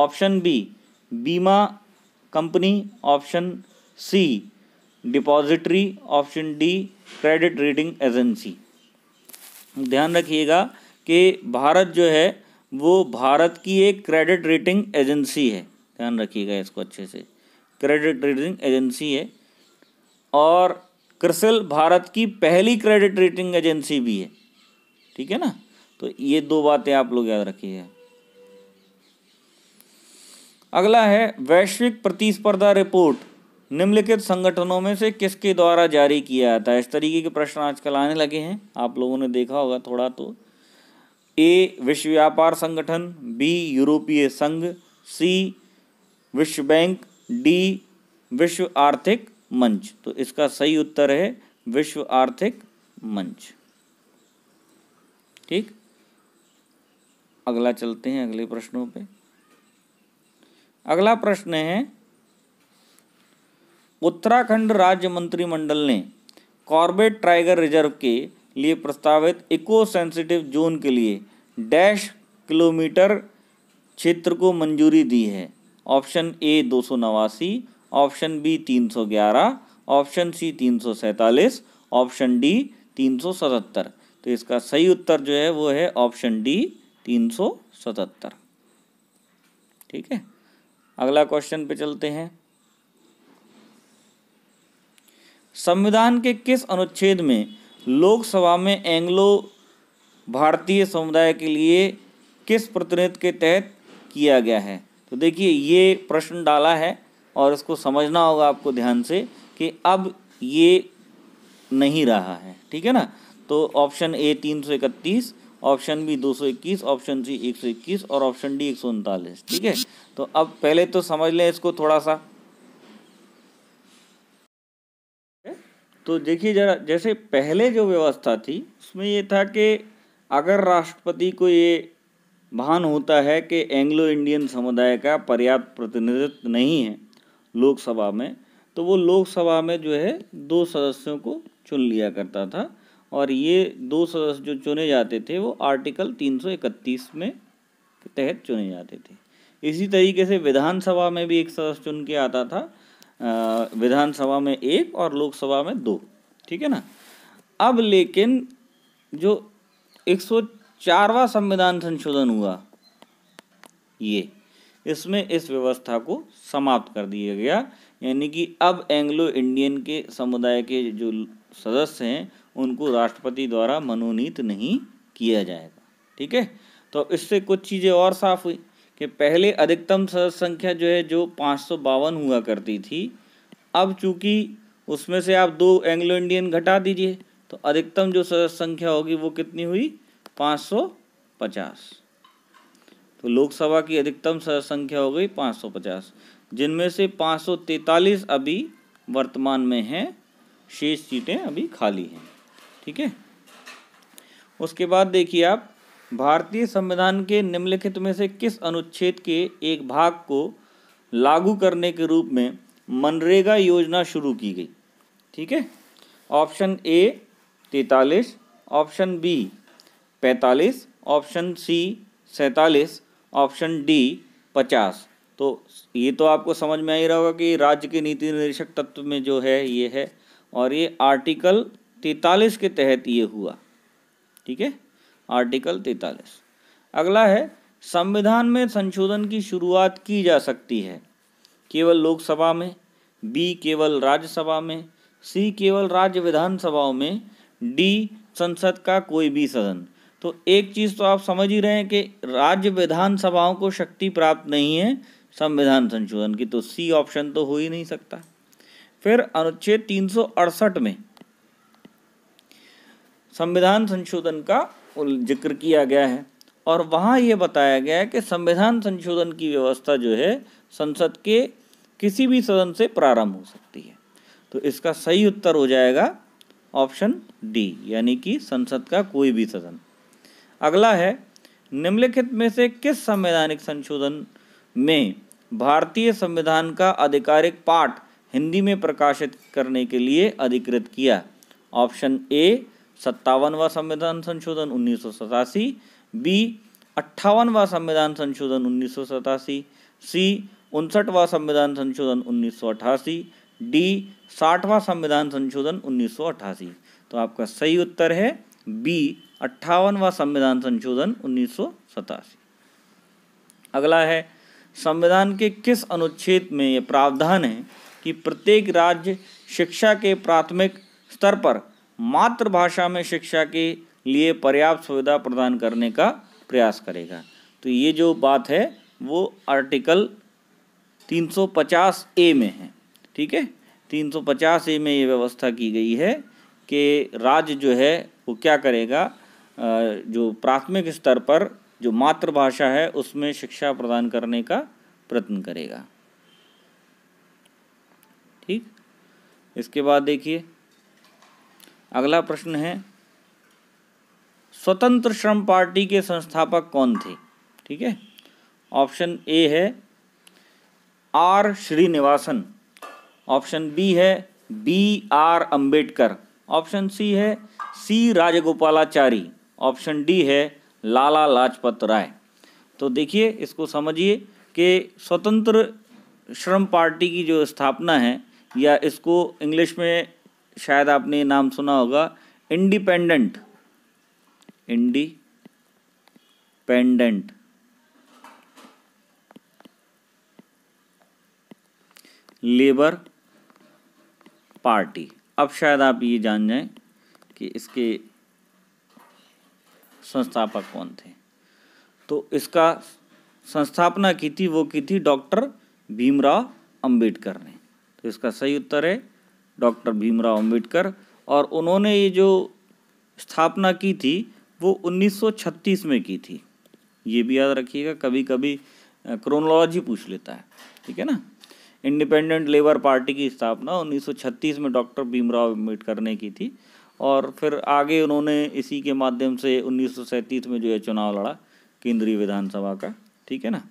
option B बीमा company option C depository option D credit rating agency ध्यान रखिएगा कि भारत जो है वो भारत की एक क्रेडिट रेटिंग एजेंसी है ध्यान रखिएगा इसको अच्छे से क्रेडिट रेटिंग एजेंसी है और क्रिसिल भारत की पहली क्रेडिट रेटिंग एजेंसी भी है ठीक है ना तो ये दो बातें आप लोग याद रखिए अगला है वैश्विक प्रतिस्पर्धा रिपोर्ट निम्नलिखित संगठनों में से किसके द्वारा जारी किया जाता है इस तरीके के प्रश्न आजकल आने लगे हैं आप लोगों ने देखा होगा थोड़ा तो ए विश्व व्यापार संगठन बी यूरोपीय संघ सी विश्व बैंक डी विश्व आर्थिक मंच तो इसका सही उत्तर है विश्व आर्थिक मंच ठीक अगला चलते हैं अगले प्रश्नों पे अगला प्रश्न है उत्तराखंड राज्य मंत्रिमंडल ने कॉर्बेट टाइगर रिजर्व के लिए प्रस्तावित इको सेंसिटिव जोन के लिए डैश किलोमीटर क्षेत्र को मंजूरी दी है ऑप्शन ए दो सौ नवासी ऑप्शन बी तीन सौ ग्यारह ऑप्शन सी तीन सौ सैंतालीस ऑप्शन डी तीन सौ सतहत्तर तो इसका सही उत्तर जो है वो है ऑप्शन डी तीन सौ सतहत्तर ठीक है अगला क्वेश्चन पे चलते हैं संविधान के किस अनुच्छेद में लोकसभा में एंग्लो भारतीय समुदाय के लिए किस प्रतिनिधित्व के तहत किया गया है तो देखिए ये प्रश्न डाला है और इसको समझना होगा आपको ध्यान से कि अब ये नहीं रहा है ठीक है ना तो ऑप्शन ए तीन सौ इकतीस ऑप्शन बी दो सौ इक्कीस ऑप्शन सी एक सौ इक्कीस और ऑप्शन डी एक सौ उनतालीस ठीक है तो अब पहले तो समझ लें इसको थोड़ा सा तो देखिए जरा जैसे पहले जो व्यवस्था थी उसमें ये था कि अगर राष्ट्रपति को ये भान होता है कि एंग्लो इंडियन समुदाय का पर्याप्त प्रतिनिधित्व नहीं है लोकसभा में तो वो लोकसभा में जो है दो सदस्यों को चुन लिया करता था और ये दो सदस्य जो चुने जाते थे वो आर्टिकल 331 में तहत चुने जाते थे इसी तरीके से विधानसभा में भी एक सदस्य चुन के आता था विधानसभा में एक और लोकसभा में दो ठीक है ना अब लेकिन जो चारवा संविधान संशोधन हुआ ये इसमें इस व्यवस्था को समाप्त कर दिया गया यानी कि अब एंग्लो इंडियन के समुदाय के जो सदस्य हैं उनको राष्ट्रपति द्वारा मनोनीत नहीं किया जाएगा ठीक है तो इससे कुछ चीज़ें और साफ हुई कि पहले अधिकतम सदस्य संख्या जो है जो पाँच हुआ करती थी अब चूँकि उसमें से आप दो एंग्लो इंडियन घटा दीजिए तो अधिकतम जो सदस्य संख्या होगी वो कितनी हुई पाँच सौ पचास तो लोकसभा की अधिकतम संख्या हो गई 550 जिनमें से 543 अभी वर्तमान में हैं शेष सीटें अभी खाली हैं ठीक है उसके बाद देखिए आप भारतीय संविधान के निम्नलिखित में से किस अनुच्छेद के एक भाग को लागू करने के रूप में मनरेगा योजना शुरू की गई ठीक है ऑप्शन ए तैतालीस ऑप्शन बी पैंतालीस ऑप्शन सी सैतालीस ऑप्शन डी पचास तो ये तो आपको समझ में आ ही रहा होगा कि राज्य के नीति निरीक्षक तत्व में जो है ये है और ये आर्टिकल तैतालीस के तहत ये हुआ ठीक है आर्टिकल तैतालीस अगला है संविधान में संशोधन की शुरुआत की जा सकती है केवल लोकसभा में बी केवल राज्यसभा में सी केवल राज्य विधानसभाओं में डी संसद का कोई भी सदन तो एक चीज़ तो आप समझ ही रहे हैं कि राज्य विधानसभाओं को शक्ति प्राप्त नहीं है संविधान संशोधन की तो सी ऑप्शन तो हो ही नहीं सकता फिर अनुच्छेद तीन में संविधान संशोधन का जिक्र किया गया है और वहाँ ये बताया गया है कि संविधान संशोधन की व्यवस्था जो है संसद के किसी भी सदन से प्रारंभ हो सकती है तो इसका सही उत्तर हो जाएगा ऑप्शन डी यानी कि संसद का कोई भी सदन अगला है निम्नलिखित में से किस संवैधानिक संशोधन में भारतीय संविधान का आधिकारिक पाठ हिंदी में प्रकाशित करने के लिए अधिकृत किया ऑप्शन ए सत्तावनवा संविधान संशोधन उन्नीस बी अट्ठावनवा संविधान संशोधन उन्नीस सी उनसठवा संविधान संशोधन उन्नीस डी साठवा संविधान संशोधन उन्नीस तो आपका सही उत्तर है बी अट्ठावनवा संविधान संशोधन उन्नीस अगला है संविधान के किस अनुच्छेद में यह प्रावधान है कि प्रत्येक राज्य शिक्षा के प्राथमिक स्तर पर मातृभाषा में शिक्षा के लिए पर्याप्त सुविधा प्रदान करने का प्रयास करेगा तो ये जो बात है वो आर्टिकल 350 ए में है ठीक है 350 ए में ये व्यवस्था की गई है कि राज्य जो है वो क्या करेगा जो प्राथमिक स्तर पर जो मातृभाषा है उसमें शिक्षा प्रदान करने का प्रयत्न करेगा ठीक इसके बाद देखिए अगला प्रश्न है स्वतंत्र श्रम पार्टी के संस्थापक कौन थे ठीक है ऑप्शन ए है आर श्रीनिवासन ऑप्शन बी है B R Ambedkar option C है सी राजगोपालाचारी ऑप्शन डी है लाला लाजपत राय तो देखिए इसको समझिए कि स्वतंत्र श्रम पार्टी की जो स्थापना है या इसको इंग्लिश में शायद आपने नाम सुना होगा इंडिपेंडेंट इंडिपेंडेंट लेबर पार्टी अब शायद आप ये जान जाएं कि इसके संस्थापक कौन थे तो इसका संस्थापना की थी वो की थी डॉक्टर भीमराव अंबेडकर ने तो इसका सही उत्तर है डॉक्टर भीमराव अंबेडकर और उन्होंने ये जो स्थापना की थी वो 1936 में की थी ये भी याद रखिएगा कभी कभी क्रोनोलॉजी पूछ लेता है ठीक है ना इंडिपेंडेंट लेबर पार्टी की स्थापना 1936 में डॉक्टर भीमराव अम्बेडकर ने की थी और फिर आगे उन्होंने इसी के माध्यम से उन्नीस में जो है चुनाव लड़ा केंद्रीय विधानसभा का ठीक है ना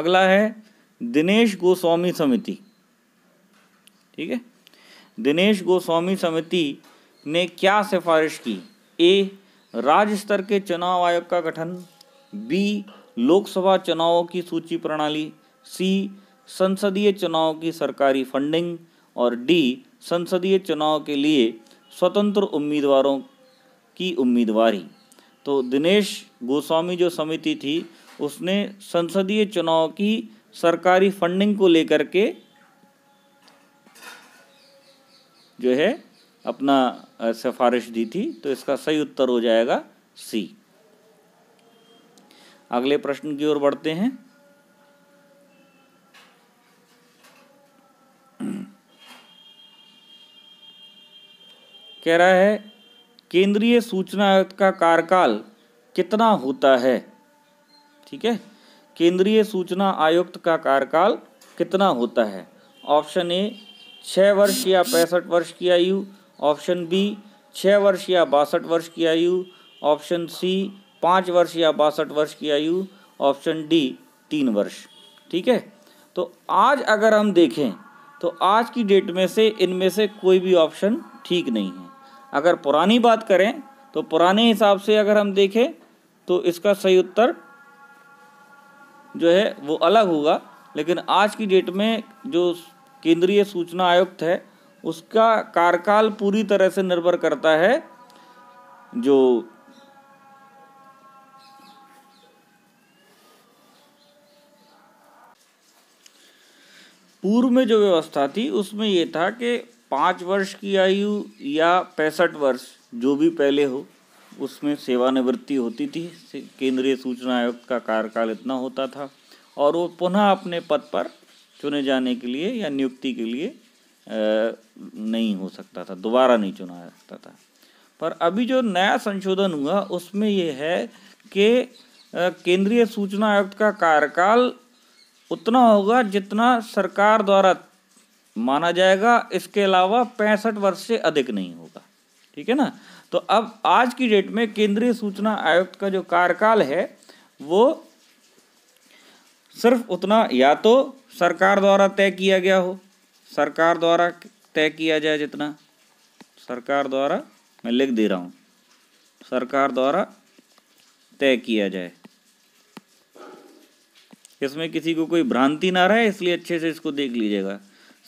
अगला है दिनेश गोस्वामी समिति ठीक है दिनेश गोस्वामी समिति ने क्या सिफारिश की ए राज्य स्तर के चुनाव आयोग का गठन बी लोकसभा चुनावों की सूची प्रणाली सी संसदीय चुनाव की सरकारी फंडिंग और डी संसदीय चुनाव के लिए स्वतंत्र उम्मीदवारों की उम्मीदवारी तो दिनेश गोस्वामी जो समिति थी उसने संसदीय चुनाव की सरकारी फंडिंग को लेकर के जो है अपना सिफारिश दी थी तो इसका सही उत्तर हो जाएगा सी अगले प्रश्न की ओर बढ़ते हैं कह रहा है केंद्रीय सूचना आयुक्त का कार्यकाल कितना होता है ठीक है केंद्रीय सूचना आयुक्त का कार्यकाल कितना होता है ऑप्शन ए छः वर्ष या पैंसठ वर्ष की आयु ऑप्शन बी छः वर्ष या बासठ वर्ष की आयु ऑप्शन सी पाँच वर्ष या बासठ वर्ष की आयु ऑप्शन डी तीन वर्ष ठीक है तो आज अगर हम देखें तो आज की डेट में से इनमें से कोई भी ऑप्शन ठीक नहीं है अगर पुरानी बात करें तो पुराने हिसाब से अगर हम देखें तो इसका सही उत्तर जो है वो अलग होगा लेकिन आज की डेट में जो केंद्रीय सूचना आयुक्त है उसका कार्यकाल पूरी तरह से निर्भर करता है जो पूर्व में जो व्यवस्था थी उसमें यह था कि पाँच वर्ष की आयु या पैंसठ वर्ष जो भी पहले हो उसमें सेवानिवृत्ति होती थी केंद्रीय सूचना आयुक्त का कार्यकाल इतना होता था और वो पुनः अपने पद पर चुने जाने के लिए या नियुक्ति के लिए नहीं हो सकता था दोबारा नहीं चुना जा सकता था पर अभी जो नया संशोधन हुआ उसमें यह है कि केंद्रीय सूचना आयुक्त का कार्यकाल उतना होगा जितना सरकार द्वारा माना जाएगा इसके अलावा पैंसठ वर्ष से अधिक नहीं होगा ठीक है ना तो अब आज की डेट में केंद्रीय सूचना आयुक्त का जो कार्यकाल है वो सिर्फ उतना या तो सरकार द्वारा तय किया गया हो सरकार द्वारा तय किया जाए जितना सरकार द्वारा मैं लिख दे रहा हूँ सरकार द्वारा तय किया जाए इसमें किसी को कोई भ्रांति ना रहे इसलिए अच्छे से इसको देख लीजिएगा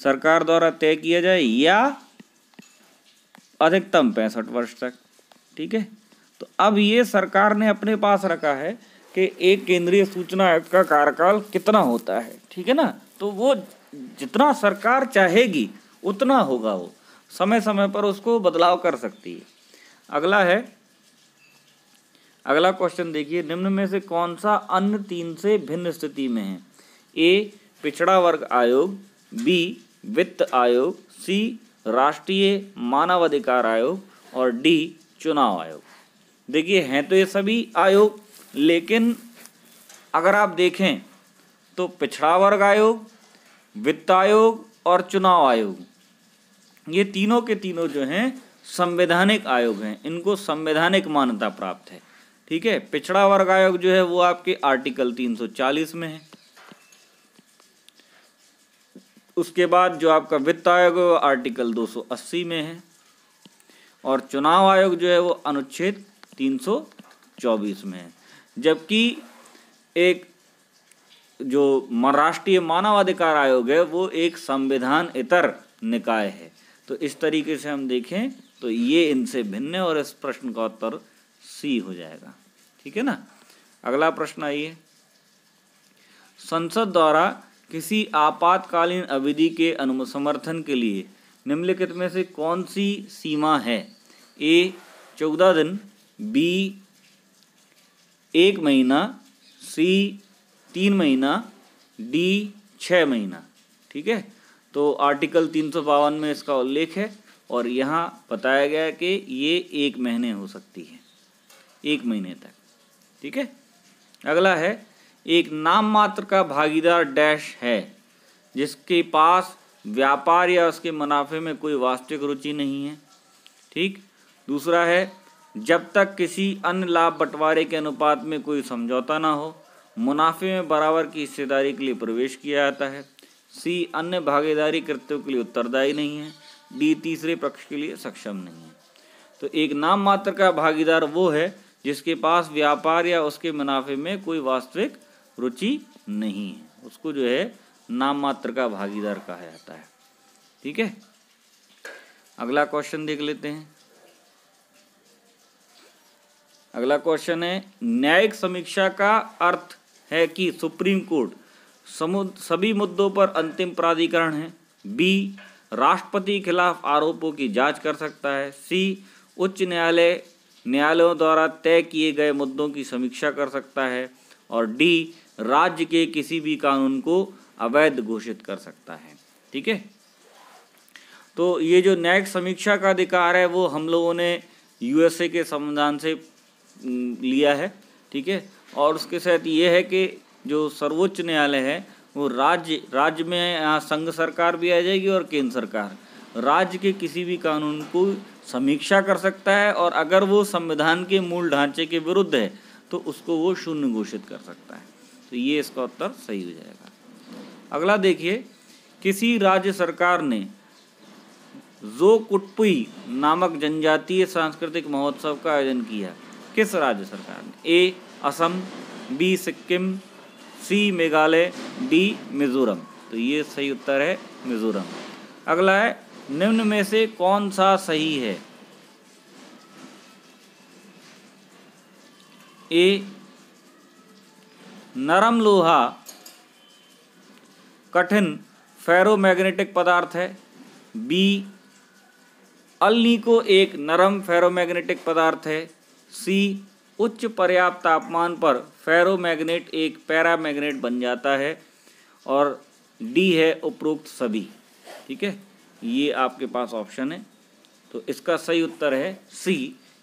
सरकार द्वारा तय किया जाए या अधिकतम पैंसठ वर्ष तक ठीक है तो अब ये सरकार ने अपने पास रखा है कि एक केंद्रीय सूचना आयोग का कार्यकाल कितना होता है ठीक है ना तो वो जितना सरकार चाहेगी उतना होगा वो समय समय पर उसको बदलाव कर सकती है अगला है अगला क्वेश्चन देखिए निम्न में से कौन सा अन्य तीन से भिन्न स्थिति में है ए पिछड़ा वर्ग आयोग बी वित्त आयोग सी राष्ट्रीय मानवाधिकार आयोग और डी चुनाव आयोग देखिए हैं तो ये सभी आयोग लेकिन अगर आप देखें तो पिछड़ा वर्ग आयोग वित्त आयोग और चुनाव आयोग ये तीनों के तीनों जो हैं संवैधानिक आयोग हैं इनको संवैधानिक मान्यता प्राप्त है ठीक है पिछड़ा वर्ग आयोग जो है वो आपके आर्टिकल 340 में है उसके बाद जो आपका वित्त आयोग है वो आर्टिकल 280 में है और चुनाव आयोग जो है वो अनुच्छेद 324 में है जबकि एक जो राष्ट्रीय मानवाधिकार आयोग है वो एक संविधान इतर निकाय है तो इस तरीके से हम देखें तो ये इनसे भिन्न है और इस प्रश्न का उत्तर सी हो जाएगा ठीक है ना अगला प्रश्न आइए संसद द्वारा किसी आपातकालीन अवधि के अनुसमर्थन के लिए निम्नलिखित में से कौन सी सीमा है ए चौदह दिन बी एक महीना सी तीन महीना डी छः महीना ठीक है तो आर्टिकल तीन सौ बावन में इसका उल्लेख है और यहाँ बताया गया कि ये एक महीने हो सकती है एक महीने तक ठीक है अगला है एक नाम मात्र का भागीदार डैश है जिसके पास व्यापार या उसके मुनाफे में कोई वास्तविक रुचि नहीं है ठीक दूसरा है जब तक किसी अन्य लाभ बंटवारे के अनुपात में कोई समझौता ना हो मुनाफे में बराबर की हिस्सेदारी के लिए प्रवेश किया जाता है सी अन्य भागीदारी कृत्यों के लिए उत्तरदायी नहीं है डी तीसरे पक्ष के लिए सक्षम नहीं है तो एक नाम मात्र का भागीदार वो है जिसके पास व्यापार या उसके मुनाफे में कोई वास्तविक रुचि नहीं है उसको जो है नाम मात्र का भागीदार कहा जाता है ठीक है अगला क्वेश्चन देख लेते हैं अगला क्वेश्चन है न्यायिक समीक्षा का अर्थ है कि सुप्रीम कोर्ट सभी मुद्दों पर अंतिम प्राधिकरण है बी राष्ट्रपति के खिलाफ आरोपों की जांच कर सकता है सी उच्च न्यायालय न्यायालयों द्वारा तय किए गए मुद्दों की समीक्षा कर सकता है और डी राज्य के किसी भी कानून को अवैध घोषित कर सकता है ठीक है तो ये जो न्यायिक समीक्षा का अधिकार है वो हम लोगों ने यूएसए के संविधान से लिया है ठीक है और उसके साथ ये है कि जो सर्वोच्च न्यायालय है वो राज्य राज्य में यहाँ संघ सरकार भी आ जाएगी और केंद्र सरकार राज्य के किसी भी कानून को समीक्षा कर सकता है और अगर वो संविधान के मूल ढांचे के विरुद्ध है तो उसको वो शून्य घोषित कर सकता है तो ये इसका उत्तर सही हो जाएगा अगला देखिए किसी राज्य सरकार ने जो कुटपुई नामक जनजातीय सांस्कृतिक महोत्सव का आयोजन किया किस राज्य सरकार ने A Assam B Sikkim C Meghalaya D Mizoram तो ये सही उत्तर है मिजोरम अगला है निम्न में से कौन सा सही है ए नरम लोहा कठिन फेरोमैग्नेटिक पदार्थ है बी अल्ली को एक नरम फेरोमैग्नेटिक पदार्थ है सी उच्च पर्याप्त तापमान पर फेरोमैग्नेट एक पैरामैग्नेट बन जाता है और डी है उपरोक्त सभी ठीक है ये आपके पास ऑप्शन है तो इसका सही उत्तर है सी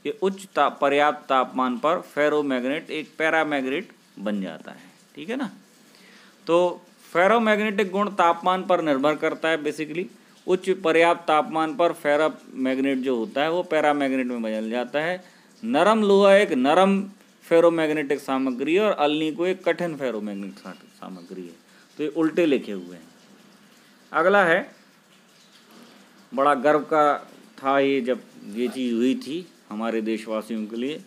ये उच्च ता, पर्याप्त तापमान पर फेरोमैग्नेट एक पैरामैग्नेट बन जाता है ठीक है ना तो फेरोमैग्नेटिक गुण तापमान पर निर्भर करता है बेसिकली उच्च पर्याप्त तापमान पर फेरा मैग्नेट जो होता है वो पैरा मैग्नेट में बदल जाता है नरम लोहा एक नरम फेरोमैग्नेटिक सामग्री और अलनी को एक कठिन फेरोमैग्नेटिक सामग्री है तो ये उल्टे लिखे हुए हैं अगला है बड़ा गर्व का था ये जब ये चीज़ हुई थी हमारे देशवासियों के लिए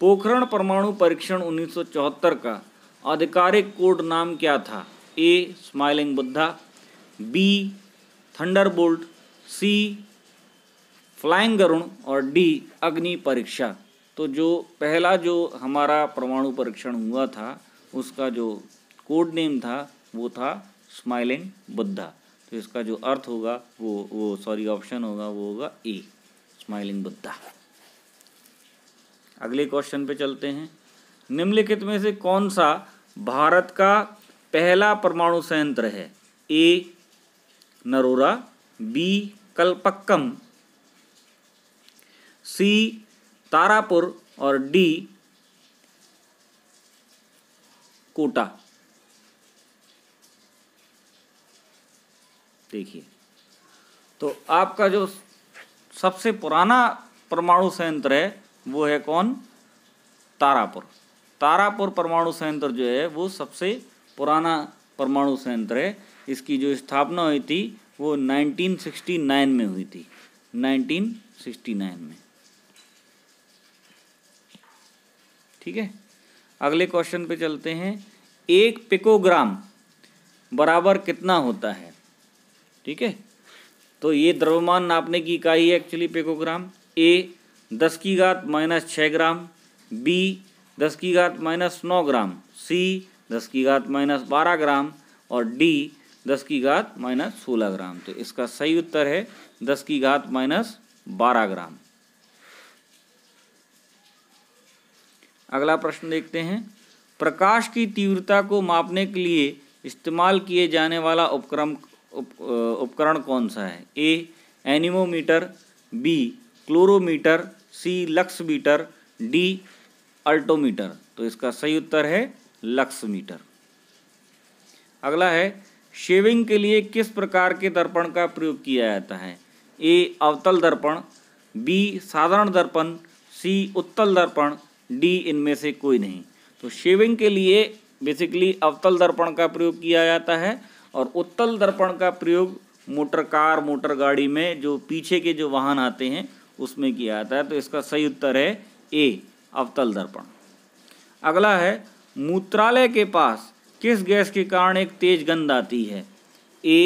पोखरण परमाणु परीक्षण 1974 का आधिकारिक कोड नाम क्या था A smiling Buddha B thunderbolt C flying Garuda और डी अग्नि परीक्षा तो जो पहला जो हमारा परमाणु परीक्षण हुआ था उसका जो कोड नेम था वो था स्माइलिंग बुद्धा तो इसका जो अर्थ होगा वो वो सॉरी ऑप्शन होगा वो होगा ए स्माइलिंग बुद्धा अगले क्वेश्चन पे चलते हैं निम्नलिखित में से कौन सा भारत का पहला परमाणु संयंत्र है A Narora B Kalpakkam C Tarapur और डी कोटा देखिए तो आपका जो सबसे पुराना परमाणु संयंत्र है वो है कौन तारापुर तारापुर परमाणु संयंत्र जो है वो सबसे पुराना परमाणु संयंत्र है इसकी जो स्थापना हुई थी वो 1969 में हुई थी 1969 में ठीक है अगले क्वेश्चन पे चलते हैं एक पिकोग्राम बराबर कितना होता है ठीक है तो ये द्रव्यमान नापने की इकाई है एक्चुअली पिकोग्राम ए दस की घात माइनस छः ग्राम बी दस की घात माइनस नौ ग्राम सी दस की घात माइनस बारह ग्राम और डी दस की घात माइनस सोलह ग्राम तो इसका सही उत्तर है दस की घात माइनस बारह ग्राम अगला प्रश्न देखते हैं प्रकाश की तीव्रता को मापने के लिए इस्तेमाल किए जाने वाला उपक्रम उप, उपकरण कौन सा है A anemometer B chlorometer C lux meter D altimeter तो इसका सही उत्तर है लक्स मीटर अगला है शेविंग के लिए किस प्रकार के दर्पण का प्रयोग किया जाता है ए अवतल दर्पण बी साधारण दर्पण सी उत्तल दर्पण डी इनमें से कोई नहीं तो शेविंग के लिए बेसिकली अवतल दर्पण का प्रयोग किया जाता है और उत्तल दर्पण का प्रयोग मोटर कार मोटर गाड़ी में जो पीछे के जो वाहन आते हैं उसमें किया जाता है तो इसका सही उत्तर है ए अवतल दर्पण अगला है मूत्रालय के पास किस गैस के कारण एक तेज गंध आती है A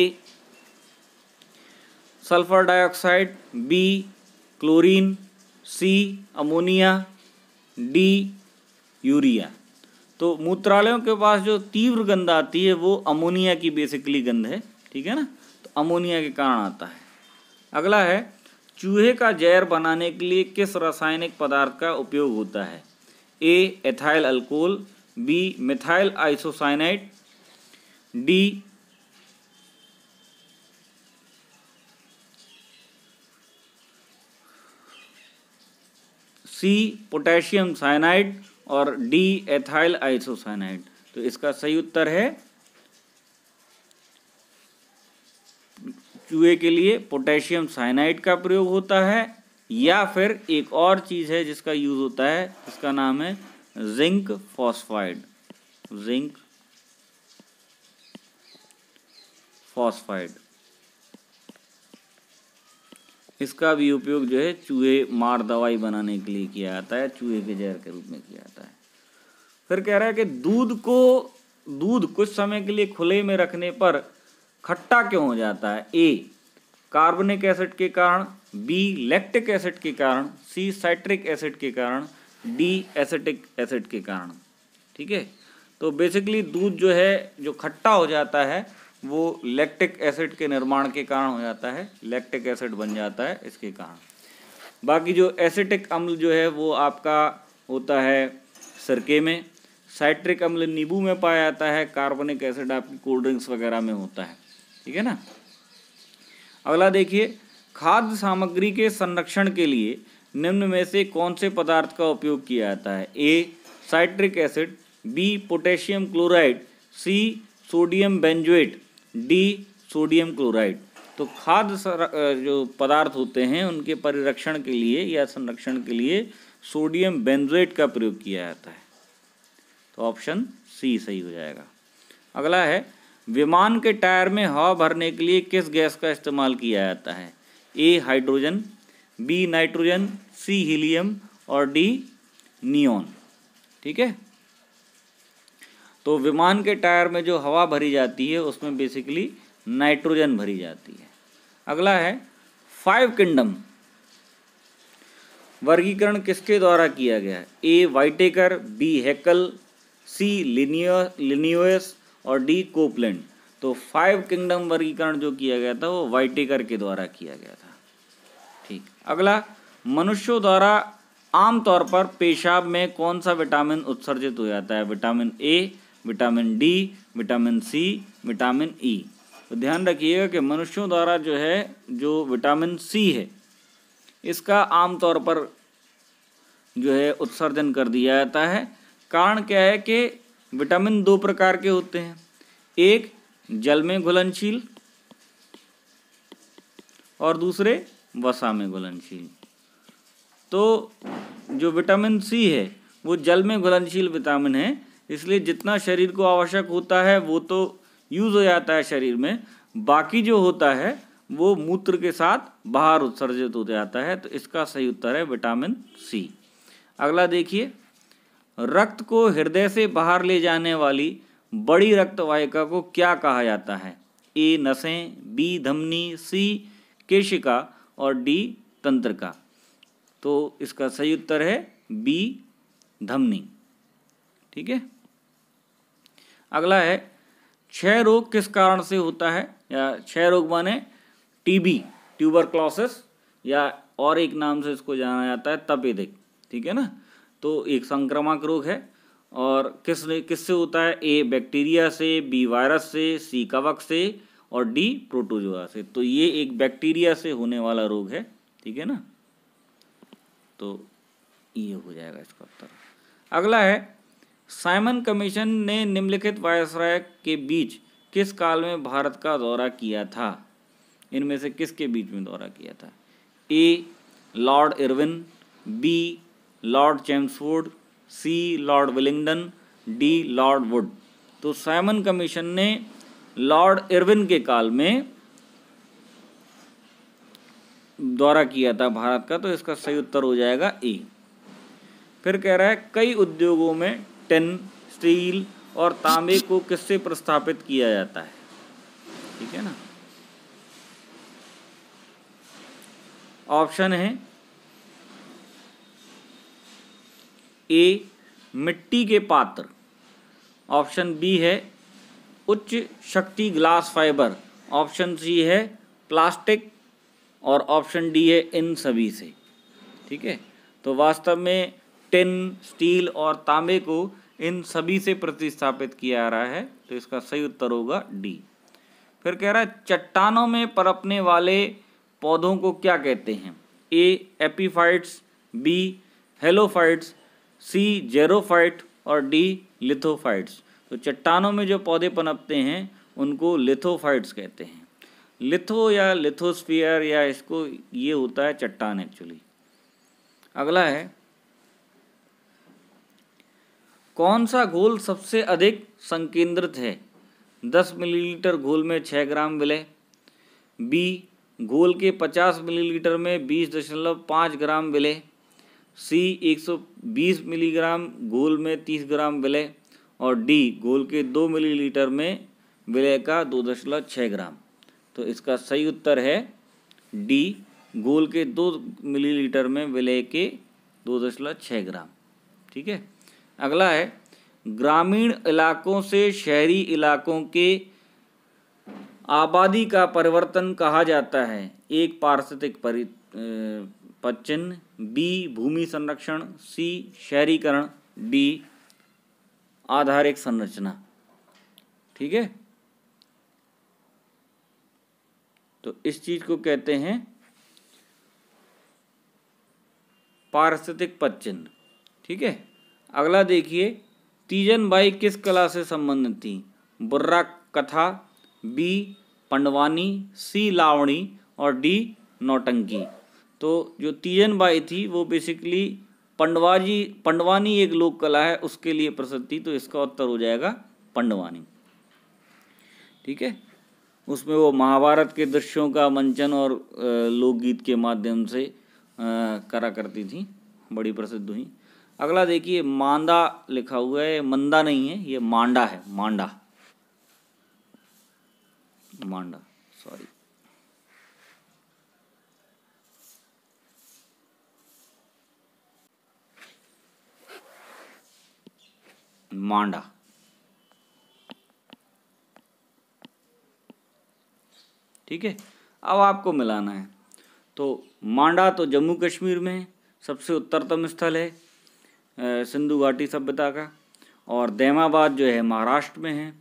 sulphur dioxide B chlorine C ammonia D urea तो मूत्रालयों के पास जो तीव्र गंध आती है वो अमोनिया की बेसिकली गंध है ठीक है ना तो अमोनिया के कारण आता है अगला है चूहे का जहर बनाने के लिए किस रासायनिक पदार्थ का उपयोग होता है A ethyl alcohol B methyl isocyanide D C potassium cyanide और डी एथाइल आइसोसाइनाइड तो इसका सही उत्तर है चूहे के लिए पोटेशियम साइनाइड का प्रयोग होता है या फिर एक और चीज़ है जिसका यूज होता है इसका नाम है जिंक फॉस्फाइड जिंक फॉस्फाइड इसका भी उपयोग जो है चूहे मार दवाई बनाने के लिए किया जाता है चूहे के जहर के रूप में किया जाता है फिर कह रहा है कि दूध को दूध कुछ समय के लिए खुले में रखने पर खट्टा क्यों हो जाता है ए कार्बनिक एसिड के कारण बी लैक्टिक एसिड के कारण सी साइट्रिक एसिड के कारण डी एसिटिक एसिड के कारण ठीक है तो बेसिकली दूध जो है जो खट्टा हो जाता है वो लैक्टिक एसिड के निर्माण के कारण हो जाता है लैक्टिक एसिड बन जाता है इसके कारण बाकी जो एसिटिक अम्ल जो है वो आपका होता है सरके में साइट्रिक अम्ल नींबू में पाया जाता है कार्बनिक एसिड आपकी कोल्ड ड्रिंक्स वगैरह में होता है ठीक है ना अगला देखिए खाद्य सामग्री के संरक्षण के लिए निम्न में से कौन से पदार्थ का उपयोग किया जाता है A citric acid B potassium chloride C sodium benzoate D sodium chloride तो खाद्य जो पदार्थ होते हैं उनके परिरक्षण के लिए या संरक्षण के लिए सोडियम बेंजोएट का प्रयोग किया जाता है तो ऑप्शन सी सही हो जाएगा अगला है विमान के टायर में हवा भरने के लिए किस गैस का इस्तेमाल किया जाता है A hydrogen B nitrogen C helium और डी नियोन ठीक है तो विमान के टायर में जो हवा भरी जाती है उसमें बेसिकली नाइट्रोजन भरी जाती है अगला है फाइव किंगडम वर्गीकरण किसके द्वारा किया गया है ए वाइटेकर बी हैकल सी लिनियो लिनियोस और डी कोपलैंड तो फाइव किंगडम वर्गीकरण जो किया गया था वो वाइटेकर के द्वारा किया गया था ठीक अगला मनुष्यों द्वारा आमतौर पर पेशाब में कौन सा विटामिन उत्सर्जित हो जाता है vitamin A vitamin D vitamin C vitamin E e। तो ध्यान रखिएगा कि मनुष्यों द्वारा जो है जो विटामिन सी है इसका आमतौर पर जो है उत्सर्जन कर दिया जाता है कारण क्या है कि विटामिन दो प्रकार के होते हैं एक जल में घुलनशील और दूसरे वसा में घुलनशील तो जो विटामिन सी है वो जल में घुलनशील विटामिन है इसलिए जितना शरीर को आवश्यक होता है वो तो यूज़ हो जाता है शरीर में बाकी जो होता है वो मूत्र के साथ बाहर उत्सर्जित हो जाता है तो इसका सही उत्तर है विटामिन सी अगला देखिए रक्त को हृदय से बाहर ले जाने वाली बड़ी रक्तवाहिका को क्या कहा जाता है ए नसें बी धमनी सी केशिका और डी तंत्रिका तो इसका सही उत्तर है बी धमनी ठीक है अगला है क्षय रोग किस कारण से होता है या क्षय रोग माने टीबी ट्यूबर क्लॉसिस या और एक नाम से इसको जाना जाता है तपेदिक ठीक है ना तो एक संक्रामक रोग है और किस किससे होता है ए बैक्टीरिया से बी वायरस से सी कवक से और डी प्रोटोजोआ से तो ये एक बैक्टीरिया से होने वाला रोग है ठीक है ना तो ये हो जाएगा इसका उत्तर अगला है साइमन कमीशन ने निम्नलिखित वायसराय के बीच किस काल में भारत का दौरा किया था इनमें से किसके बीच में दौरा किया था A Lord Irwin B Lord Chelmsford C Lord Willingdon D Lord Wood तो साइमन कमीशन ने लॉर्ड इरविन के काल में दौरा किया था भारत का तो इसका सही उत्तर हो जाएगा ए फिर कह रहा है कई उद्योगों में टिन स्टील और तांबे को किससे प्रस्थापित किया जाता है ठीक है ना ऑप्शन है ए मिट्टी के पात्र ऑप्शन बी है उच्च शक्ति ग्लास फाइबर ऑप्शन सी है प्लास्टिक और ऑप्शन डी है इन सभी से ठीक है तो वास्तव में टिन स्टील और तांबे को इन सभी से प्रतिस्थापित किया जा रहा है तो इसका सही उत्तर होगा डी फिर कह रहा है चट्टानों में परपने वाले पौधों को क्या कहते हैं A epiphytes B halophytes C xerophyte और डी लिथोफाइट्स तो चट्टानों में जो पौधे पनपते हैं उनको लिथोफाइट्स कहते हैं लिथो या लिथोस्फीयर या इसको ये होता है चट्टान एक्चुअली अगला है कौन सा घोल सबसे अधिक संकेंद्रित है दस मिलीलीटर घोल में छः ग्राम विलय बी घोल के पचास मिलीलीटर में बीस दशमलव पाँच ग्राम विलय सी 120 मिलीग्राम घोल में 30 ग्राम विलय और डी घोल के 2 मिलीलीटर में विलय का 2.6 ग्राम तो इसका सही उत्तर है डी घोल के 2 मिलीलीटर में विलय के 2.6 ग्राम ठीक है अगला है ग्रामीण इलाकों से शहरी इलाकों के आबादी का परिवर्तन कहा जाता है एक पार्षदिक परि पचन बी भूमि संरक्षण सी शहरीकरण डी आधारिक संरचना ठीक है तो इस चीज को कहते हैं पारिस्थितिक पच्चन ठीक है अगला देखिए तीजन बाई किस कला से संबंधित थी बुर्रा कथा बी पंडवानी सी लावणी और डी नौटंकी तो जो तीजन बाई थी वो बेसिकली पंडवाजी पंडवानी एक लोक कला है उसके लिए प्रसिद्ध थी तो इसका उत्तर हो जाएगा पंडवानी ठीक है उसमें वो महाभारत के दृश्यों का मंचन और लोकगीत के माध्यम से करा करती थी बड़ी प्रसिद्ध हुई अगला देखिए मांदा लिखा हुआ है मंदा नहीं है ये मांडा है मांडा मांडा सॉरी मांडा ठीक है अब आपको मिलाना है तो मांडा तो जम्मू कश्मीर में सबसे उत्तरतम स्थल है सिंधु घाटी सभ्यता का और दैमाबाद जो है महाराष्ट्र में है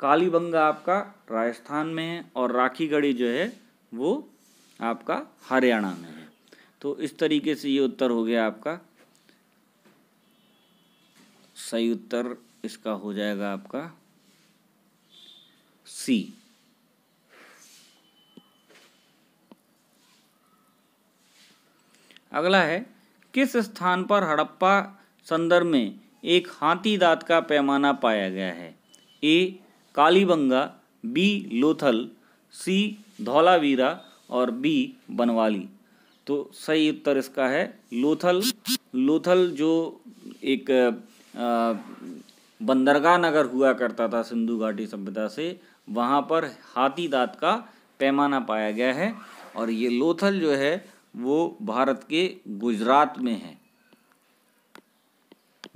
कालीबंगा आपका राजस्थान में है और राखीगढ़ी जो है वो आपका हरियाणा में है तो इस तरीके से ये उत्तर हो गया आपका सही उत्तर इसका हो जाएगा आपका सी अगला है किस स्थान पर हड़प्पा संदर्भ में एक हाथी दांत का पैमाना पाया गया है A Kalibangan B Lothal C Dholavira और बी बनवाली तो सही उत्तर इसका है लोथल लोथल जो एक बंदरगाह नगर हुआ करता था सिंधु घाटी सभ्यता से वहाँ पर हाथी दांत का पैमाना पाया गया है और ये लोथल जो है वो भारत के गुजरात में है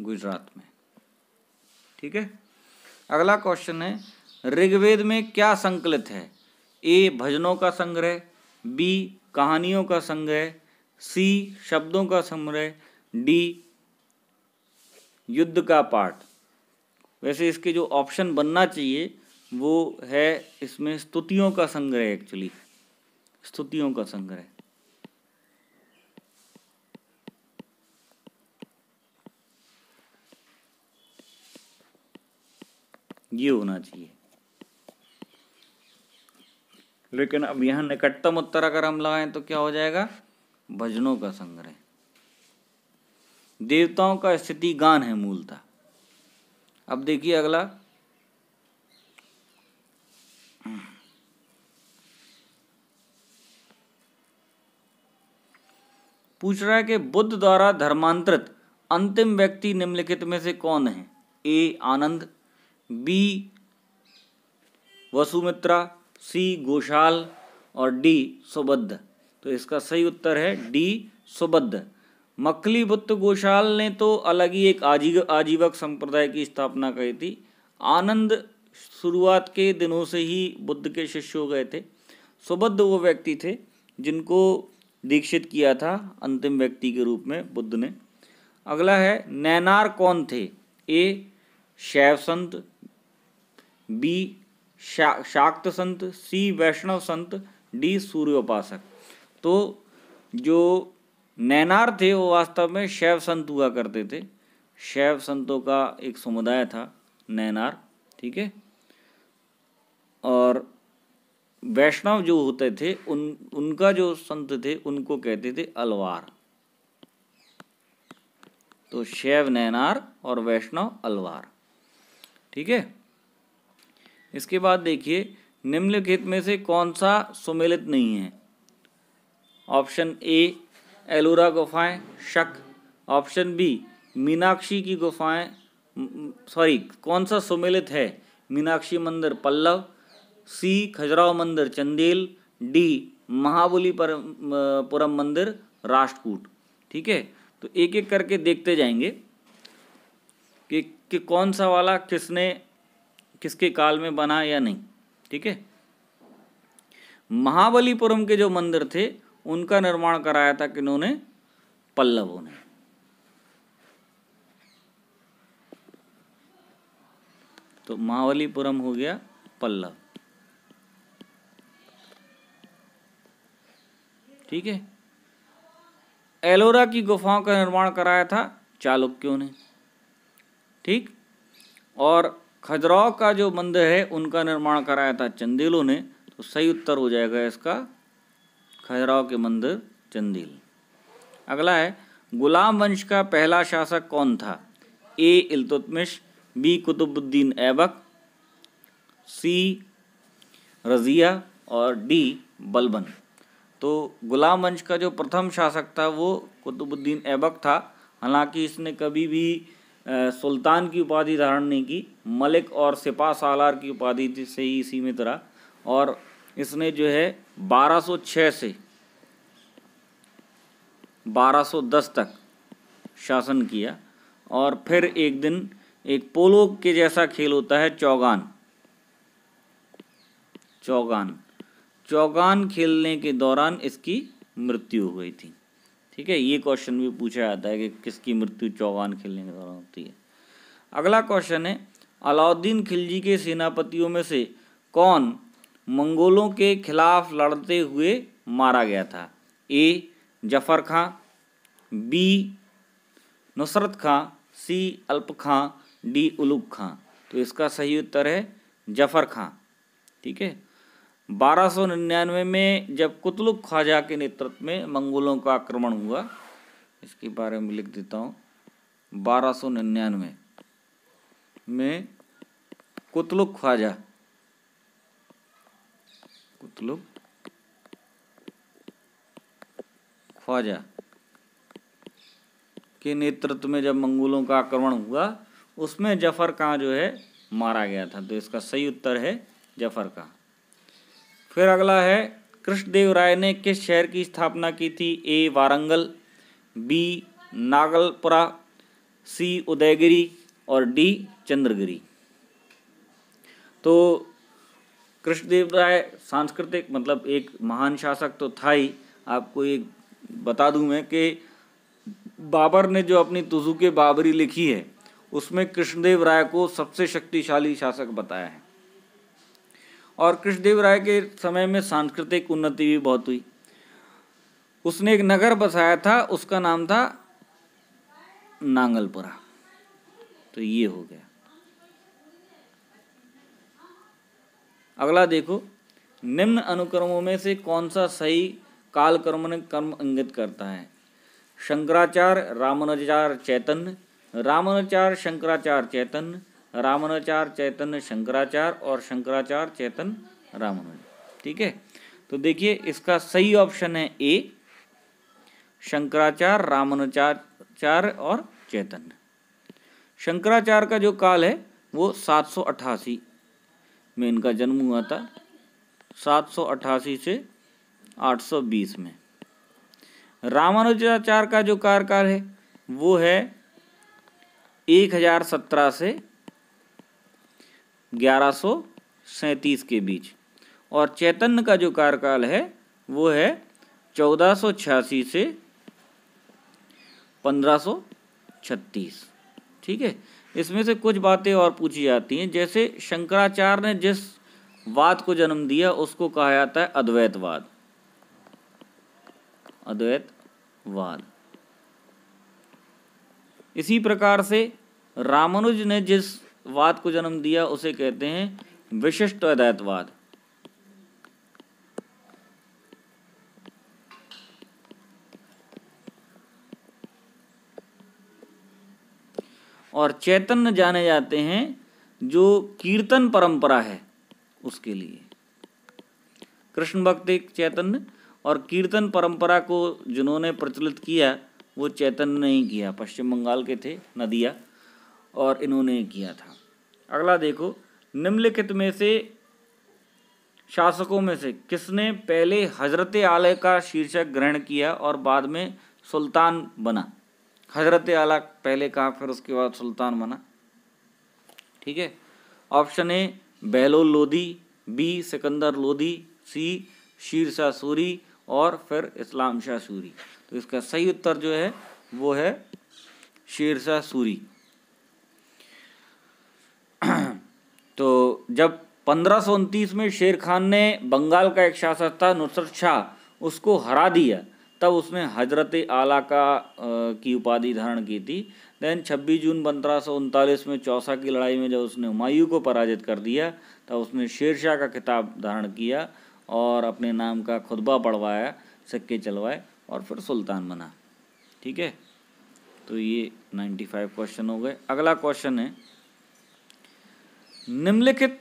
गुजरात में ठीक है अगला क्वेश्चन है ऋग्वेद में क्या संकलित है ए भजनों का संग्रह बी कहानियों का संग्रह सी शब्दों का संग्रह डी युद्ध का पाठ वैसे इसके जो ऑप्शन बनना चाहिए वो है इसमें स्तुतियों का संग्रह एक्चुअली स्तुतियों का संग्रह ये होना चाहिए लेकिन अब यहां निकटतम उत्तर अगर हम लगाएं तो क्या हो जाएगा भजनों का संग्रह देवताओं का स्थिति गान है मूलतः अब देखिए अगला पूछ रहा है कि बुद्ध द्वारा धर्मांतरित अंतिम व्यक्ति निम्नलिखित में से कौन है ए आनंद बी वसुमित्रा सी गोशाल और डी सुबद्ध तो इसका सही उत्तर है डी सुबद्ध मक्लीबुत्त गोशाल ने तो अलग ही एक आजीव आजीवक संप्रदाय की स्थापना करी थी आनंद शुरुआत के दिनों से ही बुद्ध के शिष्य हो गए थे सुबद्ध वो व्यक्ति थे जिनको दीक्षित किया था अंतिम व्यक्ति के रूप में बुद्ध ने अगला है नैनार कौन थे ए शैव संत बी शा शाक्त संत सी वैष्णव संत डी सूर्योपासक तो जो नैनार थे वो वास्तव में शैव संत हुआ करते थे शैव संतों का एक समुदाय था नैनार ठीक है और वैष्णव जो होते थे उन उनका जो संत थे उनको कहते थे अलवार तो शैव नैनार और वैष्णव अलवार ठीक है इसके बाद देखिए निम्नलिखित में से कौन सा सुमेलित नहीं है ऑप्शन ए एलोरा गुफाएं शक ऑप्शन बी मीनाक्षी की गुफाएं सॉरी कौन सा सुमेलित है मीनाक्षी मंदिर पल्लव सी खजुराव मंदिर चंदेल डी महाबली पुरम मंदिर राष्ट्रकूट ठीक है तो एक एक करके देखते जाएंगे कि, कि कौन सा वाला किसने किसके काल में बना या नहीं ठीक है महाबलीपुरम के जो मंदिर थे उनका निर्माण कराया था किन्होंने पल्लवों ने तो मावलीपुरम हो गया पल्लव ठीक है एलोरा की गुफाओं का निर्माण कराया था चालुक्यों ने ठीक और खजुराहो का जो मंदिर है उनका निर्माण कराया था चंदेलों ने तो सही उत्तर हो जाएगा इसका खजराव के मंदिर चंदील अगला है गुलाम वंश का पहला शासक कौन था A Iltutmish B Qutbuddin Aibak C Razia और डी बलबन तो गुलाम वंश का जो प्रथम शासक था वो कुतुबुद्दीन ऐबक था हालांकि इसने कभी भी सुल्तान की उपाधि धारण नहीं की मलिक और सिपा सालार की उपाधि से ही सीमित रहा और इसने जो है 1206 से 1210 तक शासन किया और फिर एक दिन एक पोलो के जैसा खेल होता है चौगान चौगान चौगान खेलने के दौरान इसकी मृत्यु हो गई थी ठीक है ये क्वेश्चन भी पूछा जाता है कि किसकी मृत्यु चौगान खेलने के दौरान होती है अगला क्वेश्चन है अलाउद्दीन खिलजी के सेनापतियों में से कौन मंगोलों के खिलाफ लड़ते हुए मारा गया था A Zafar Khan B Nusrat Khan C Alp Khan D उलूब खां तो इसका सही उत्तर है जफर खां ठीक है 1299 में जब कुतलुक ख्वाजा के नेतृत्व में मंगोलों का आक्रमण हुआ इसके बारे में लिख देता हूँ 1299 में कुतलुक ख्वाजा कुतलुब ख्वाजा के नेतृत्व में जब मंगोलों का आक्रमण हुआ उसमें जफर का जो है मारा गया था तो इसका सही उत्तर है जफर का फिर अगला है कृष्णदेव राय ने किस शहर की स्थापना की थी A Warangal B Nagalapura C Udayagiri और डी चंद्रगिरी तो कृष्णदेव राय सांस्कृतिक मतलब एक महान शासक तो था ही आपको एक बता दूं मैं कि बाबर ने जो अपनी तुजू के बाबरी लिखी है उसमें कृष्णदेव राय को सबसे शक्तिशाली शासक बताया है और कृष्णदेव राय के समय में सांस्कृतिक उन्नति भी बहुत हुई उसने एक नगर बसाया था उसका नाम था नांगलपुरा तो ये हो गया अगला देखो निम्न अनुक्रमों में से कौन सा सही कालक्रमण कर्म इंगित करता है शंकराचार्य रामनचार चैतन्य रामनचार शंकराचार्य चैतन्य रामनचार चैतन्य शंकराचार्य और शंकराचार्य चैतन्य राम ठीक है तो देखिए इसका सही ऑप्शन है ए शंकराचार्य रामानुजाचार्य और चैतन्य शंकराचार्य का जो काल है वो सात सौ अट्ठासी में इनका जन्म हुआ था 788 से 820 में रामानुजाचार्य का जो कार्यकाल है वो है 1017 से ग्यारह के बीच और चैतन्य का जो कार्यकाल है वो है 1486 से 1536 ठीक है इसमें से कुछ बातें और पूछी जाती हैं जैसे शंकराचार्य ने जिस वाद को जन्म दिया उसको कहा जाता है अद्वैतवाद अद्वैतवाद इसी प्रकार से रामानुज ने जिस वाद को जन्म दिया उसे कहते हैं विशिष्ट अद्वैतवाद और चैतन्य जाने जाते हैं जो कीर्तन परंपरा है उसके लिए कृष्ण एक चैतन्य और कीर्तन परंपरा को जिन्होंने प्रचलित किया वो चैतन्य नहीं किया पश्चिम बंगाल के थे नदिया और इन्होंने किया था अगला देखो निम्नलिखित में से शासकों में से किसने पहले हजरत आलय का शीर्षक ग्रहण किया और बाद में सुल्तान बना हजरत आला पहले कहा फिर उसके बाद सुल्तान बना ठीक है option A Bahlol Lodi B Sikandar Lodi C Sher Shah Suri और फिर इस्लाम शाह सूरी तो इसका सही उत्तर जो है वो है शेर शाह सूरी तो जब पंद्रह में शेर खान ने बंगाल का एक शासक था नुसरत शाह उसको हरा दिया तब उसने हजरत आला का आ, की उपाधि धारण की थी देन 26 जून पंद्रह में चौसा की लड़ाई में जब उसने हुमायूं को पराजित कर दिया तब उसने शेरशाह का खिताब धारण किया और अपने नाम का खुतबा पढ़वाया सिक्के चलवाए और फिर सुल्तान बना ठीक है तो ये 95 क्वेश्चन हो गए अगला क्वेश्चन है निम्नलिखित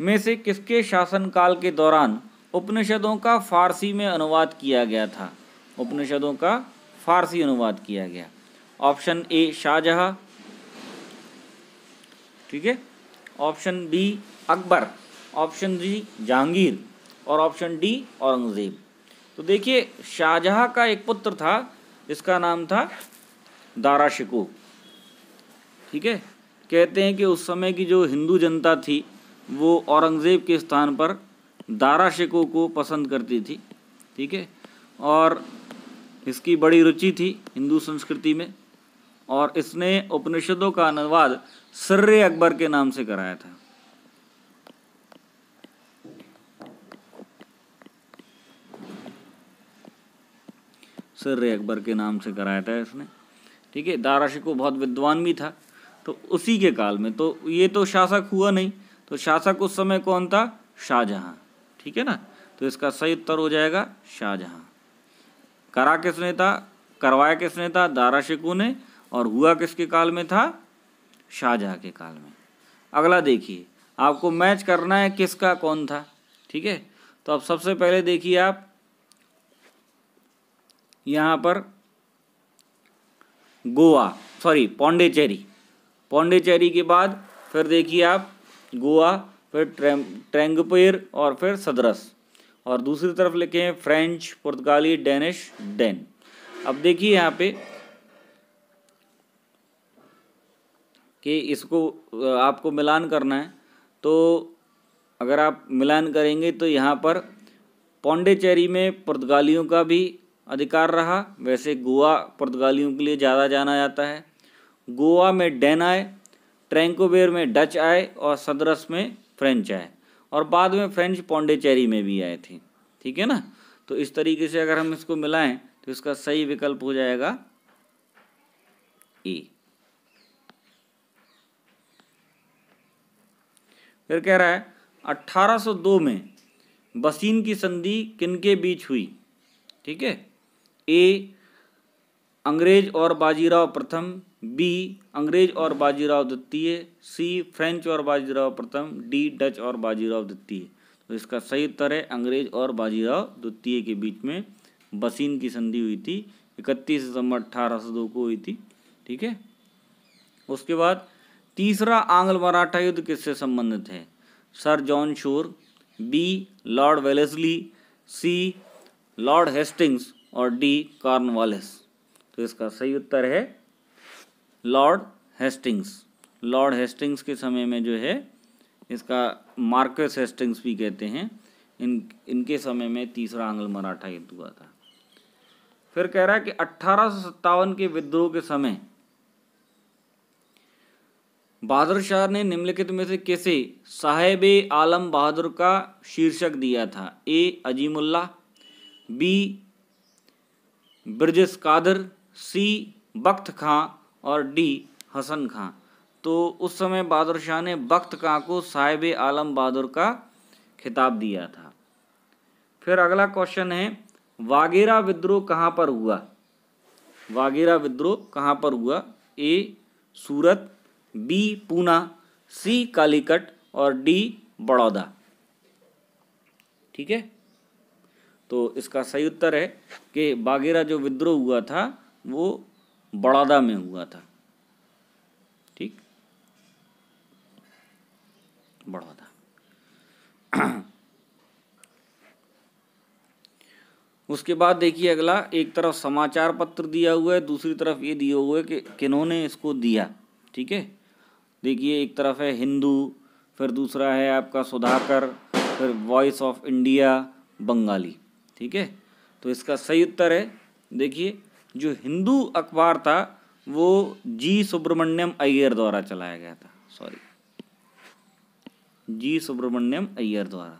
में से किसके शासनकाल के दौरान उपनिषदों का फारसी में अनुवाद किया गया था उपनिषदों का फारसी अनुवाद किया गया ऑप्शन ए शाहजहाँ ठीक है option B Akbar option G Jahangir और ऑप्शन डी औरंगजेब तो देखिए शाहजहाँ का एक पुत्र था जिसका नाम था दारा शिको ठीक है कहते हैं कि उस समय की जो हिंदू जनता थी वो औरंगज़ेब के स्थान पर दारा शिको को पसंद करती थी ठीक है और इसकी बड़ी रुचि थी हिंदू संस्कृति में और इसने उपनिषदों का अनुवाद सर्रे अकबर के नाम से कराया था सर्रे अकबर के नाम से कराया था इसने ठीक है दारा शिको बहुत विद्वान भी था तो उसी के काल में तो ये तो शासक हुआ नहीं तो शासक उस समय कौन था शाहजहाँ ठीक है ना तो इसका सही उत्तर हो जाएगा शाहजहां करा किसने था करवाया किसने था दारा शिकू ने और हुआ किसके काल में था शाहजहां के काल में अगला देखिए आपको मैच करना है किसका कौन था ठीक है तो अब सबसे पहले देखिए आप यहां पर गोवा सॉरी पौंडेचेरी पौंडेचेरी के बाद फिर देखिए आप गोवा फिर ट्रेंगपेर और फिर सदरस और दूसरी तरफ लिखे हैं फ्रेंच पुर्तगाली डेनिश डेन अब देखिए यहाँ पे कि इसको आपको मिलान करना है तो अगर आप मिलान करेंगे तो यहाँ पर पौंडेचेरी में पुर्तगालियों का भी अधिकार रहा वैसे गोवा पुर्तगालियों के लिए ज़्यादा जाना जाता है गोवा में डेन आए ट्रैंकोबेर में डच आए और सदरस में फ्रेंच आए और बाद में फ्रेंच पौंडेचेरी में भी आए थे ठीक है ना तो इस तरीके से अगर हम इसको मिलाएं तो इसका सही विकल्प हो जाएगा ए फिर कह रहा है 1802 में बसीन की संधि किनके बीच हुई ठीक है ए अंग्रेज और बाजीराव प्रथम बी अंग्रेज और बाजीराव द्वितीय सी फ्रेंच और बाजीराव प्रथम डी डच और बाजीराव द्वितीय तो इसका सही उत्तर है अंग्रेज और बाजीराव द्वितीय के बीच में बसीन की संधि हुई थी इकतीस दिसंबर अठारह सौ दो को हुई थी ठीक है उसके बाद तीसरा आंग्ल मराठा युद्ध किससे संबंधित है Sir John Shore B Lord Wellesley C Lord Hastings और डी कार्नवालिस तो इसका सही उत्तर है लॉर्ड हेस्टिंग्स लॉर्ड हेस्टिंग्स के समय में जो है इसका मार्कस हेस्टिंग्स भी कहते हैं इन इनके समय में तीसरा आंग्ल मराठा युद्ध हुआ था फिर कह रहा है कि अट्ठारह के विद्रोह के समय बहादुर शाह ने निम्नलिखित में से किसे साहेब आलम बहादुर का शीर्षक दिया था A Azimullah B Brijis Qadir C Bakht Khan और डी हसन खां तो उस समय बहादुर शाह ने बख्त खां को साहिब आलम बहादुर का खिताब दिया था फिर अगला क्वेश्चन है वागेरा विद्रोह कहाँ पर हुआ वागेरा विद्रोह कहाँ पर हुआ A Surat B Poona C Calicut और डी बड़ौदा ठीक है तो इसका सही उत्तर है कि बागेरा जो विद्रोह हुआ था वो बड़ौदा में हुआ था ठीक बड़ौदा उसके बाद देखिए अगला एक तरफ समाचार पत्र दिया हुआ है दूसरी तरफ ये दिए हुए कि किन्होंने इसको दिया ठीक है देखिए एक तरफ है हिंदू फिर दूसरा है आपका सुधाकर फिर वॉइस ऑफ इंडिया बंगाली ठीक है तो इसका सही उत्तर है देखिए जो हिंदू अखबार था वो जी सुब्रमण्यम अय्यर द्वारा चलाया गया था सॉरी जी सुब्रमण्यम अय्यर द्वारा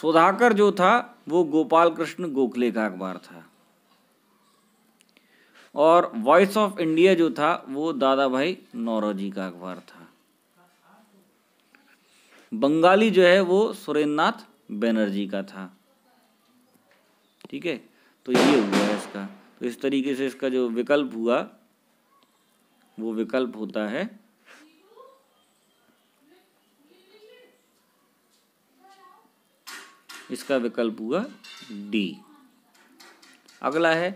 सुधाकर जो था वो गोपाल कृष्ण गोखले का अखबार था और वॉइस ऑफ इंडिया जो था वो दादा भाई नौरोजी का अखबार था बंगाली जो है वो सुरेंद्रनाथ बैनर्जी का था ठीक है तो ये हुआ है इसका तो इस तरीके से इसका जो विकल्प हुआ वो विकल्प होता है इसका विकल्प हुआ डी अगला है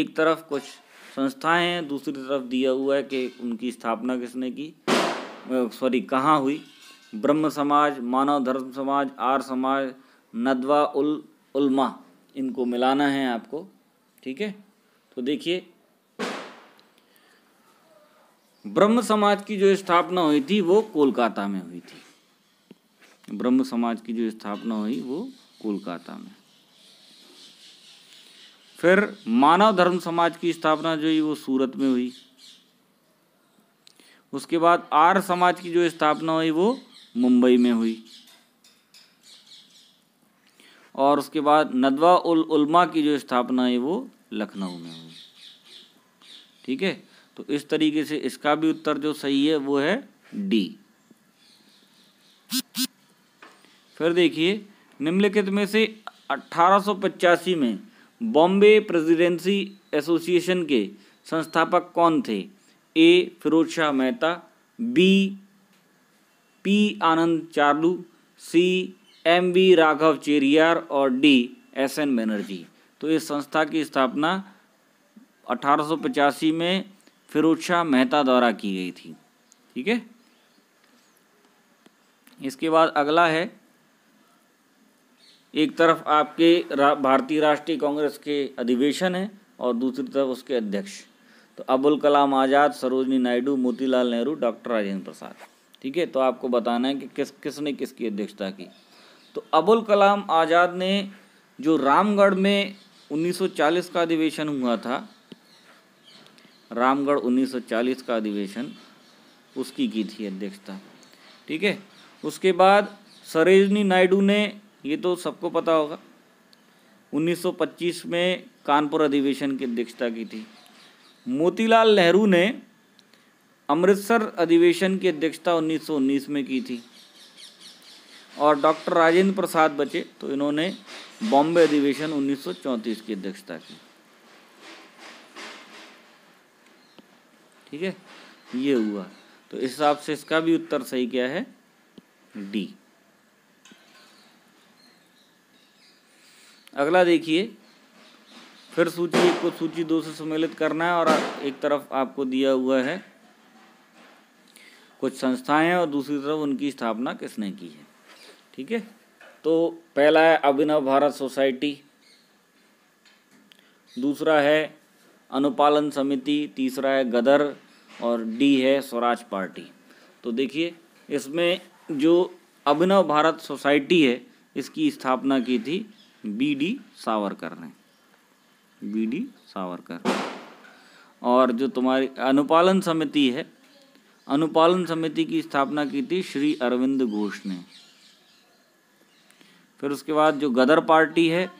एक तरफ कुछ संस्थाएं हैं दूसरी तरफ दिया हुआ है कि उनकी स्थापना किसने की सॉरी कहाँ हुई ब्रह्म समाज मानव धर्म समाज आर समाज नदवा उल उलमा इनको मिलाना है आपको ठीक है तो देखिए ब्रह्म समाज की जो स्थापना हुई थी वो कोलकाता में हुई थी ब्रह्म समाज की जो स्थापना हुई वो कोलकाता में फिर मानव धर्म समाज की स्थापना जो हुई वो सूरत में हुई उसके बाद आर समाज की जो स्थापना हुई वो मुंबई में हुई और उसके बाद नदवा उल उलमा की जो स्थापना है वो लखनऊ में हुई ठीक है तो इस तरीके से इसका भी उत्तर जो सही है वो है डी फिर देखिए निम्नलिखित में से अठारह में बॉम्बे प्रेसिडेंसी एसोसिएशन के संस्थापक कौन थे A Firoz Shah Mehta B P Ananda Charlu C M V Raghava Chariar और डी एस एन बनर्जी तो इस संस्था की स्थापना अठारह में फिरोज शाह मेहता द्वारा की गई थी ठीक है इसके बाद अगला है एक तरफ आपके रा, भारतीय राष्ट्रीय कांग्रेस के अधिवेशन है और दूसरी तरफ उसके अध्यक्ष तो अबुल कलाम आज़ाद सरोजनी नायडू मोतीलाल नेहरू डॉक्टर राजेंद्र प्रसाद ठीक है तो आपको बताना है कि किस किसने किसकी अध्यक्षता की तो अबुल कलाम आज़ाद ने जो रामगढ़ में 1940 का अधिवेशन हुआ था रामगढ़ 1940 का अधिवेशन उसकी की थी अध्यक्षता ठीक है उसके बाद सरेजनी नायडू ने ये तो सबको पता होगा 1925 में कानपुर अधिवेशन की अध्यक्षता की थी मोतीलाल नेहरू ने अमृतसर अधिवेशन की अध्यक्षता 1919 में की थी और डॉक्टर राजेंद्र प्रसाद बचे तो इन्होंने बॉम्बे अधिवेशन 1934 की अध्यक्षता की ठीक है ये हुआ तो इस हिसाब से इसका भी उत्तर सही क्या है डी अगला देखिए फिर सूची एक को सूची दो से सम्मिलित करना है और एक तरफ आपको दिया हुआ है कुछ संस्थाएं और दूसरी तरफ उनकी स्थापना किसने की है ठीक है तो पहला है अभिनव भारत सोसाइटी दूसरा है अनुपालन समिति तीसरा है गदर और डी है स्वराज पार्टी तो देखिए इसमें जो अभिनव भारत सोसाइटी है इसकी स्थापना की थी बी डी सावरकर ने बी डी सावरकर और जो तुम्हारी अनुपालन समिति है अनुपालन समिति की स्थापना की थी श्री अरविंद घोष ने फिर उसके बाद जो गदर पार्टी है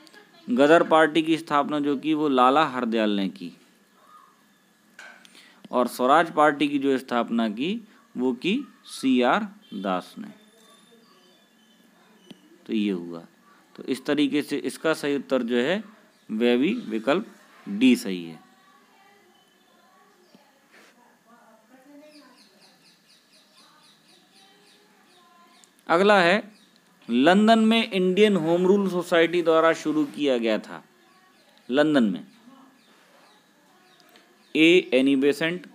गदर पार्टी की स्थापना जो की वो लाला हरदयाल ने की और स्वराज पार्टी की जो स्थापना की वो की सी आर दास ने तो ये हुआ तो इस तरीके से इसका सही उत्तर जो है वह भी विकल्प डी सही है अगला है लंदन में इंडियन होम रूल सोसाइटी द्वारा शुरू किया गया था लंदन में A Annie Besant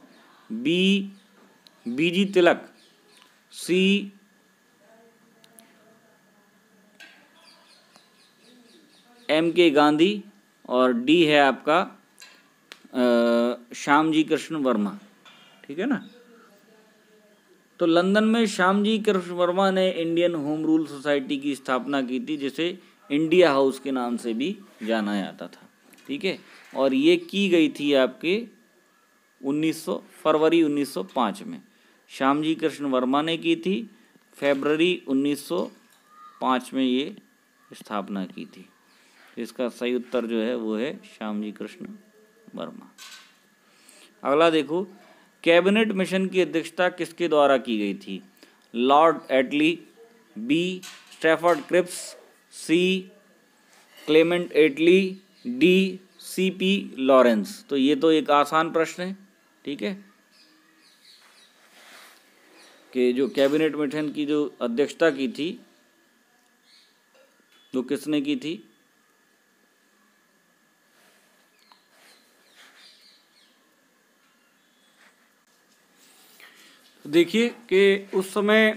B B G Tilak C M K Gandhi और डी है आपका श्याम जी कृष्ण वर्मा ठीक है ना तो लंदन में श्यामजी कृष्ण वर्मा ने इंडियन होम रूल सोसाइटी की स्थापना की थी जिसे इंडिया हाउस के नाम से भी जाना जाता था ठीक है और ये की गई थी आपके 1900 फरवरी 1905 में श्यामजी कृष्ण वर्मा ने की थी फेबररी 1905 में ये स्थापना की थी इसका सही उत्तर जो है वो है श्यामजी कृष्ण वर्मा अगला देखो कैबिनेट मिशन की अध्यक्षता किसके द्वारा की गई थी Lord Attlee B Stafford Cripps C Clement Attlee D C P Lawrence तो ये तो एक आसान प्रश्न है ठीक है कि जो कैबिनेट मिशन की जो अध्यक्षता की थी वो किसने की थी देखिए कि उस समय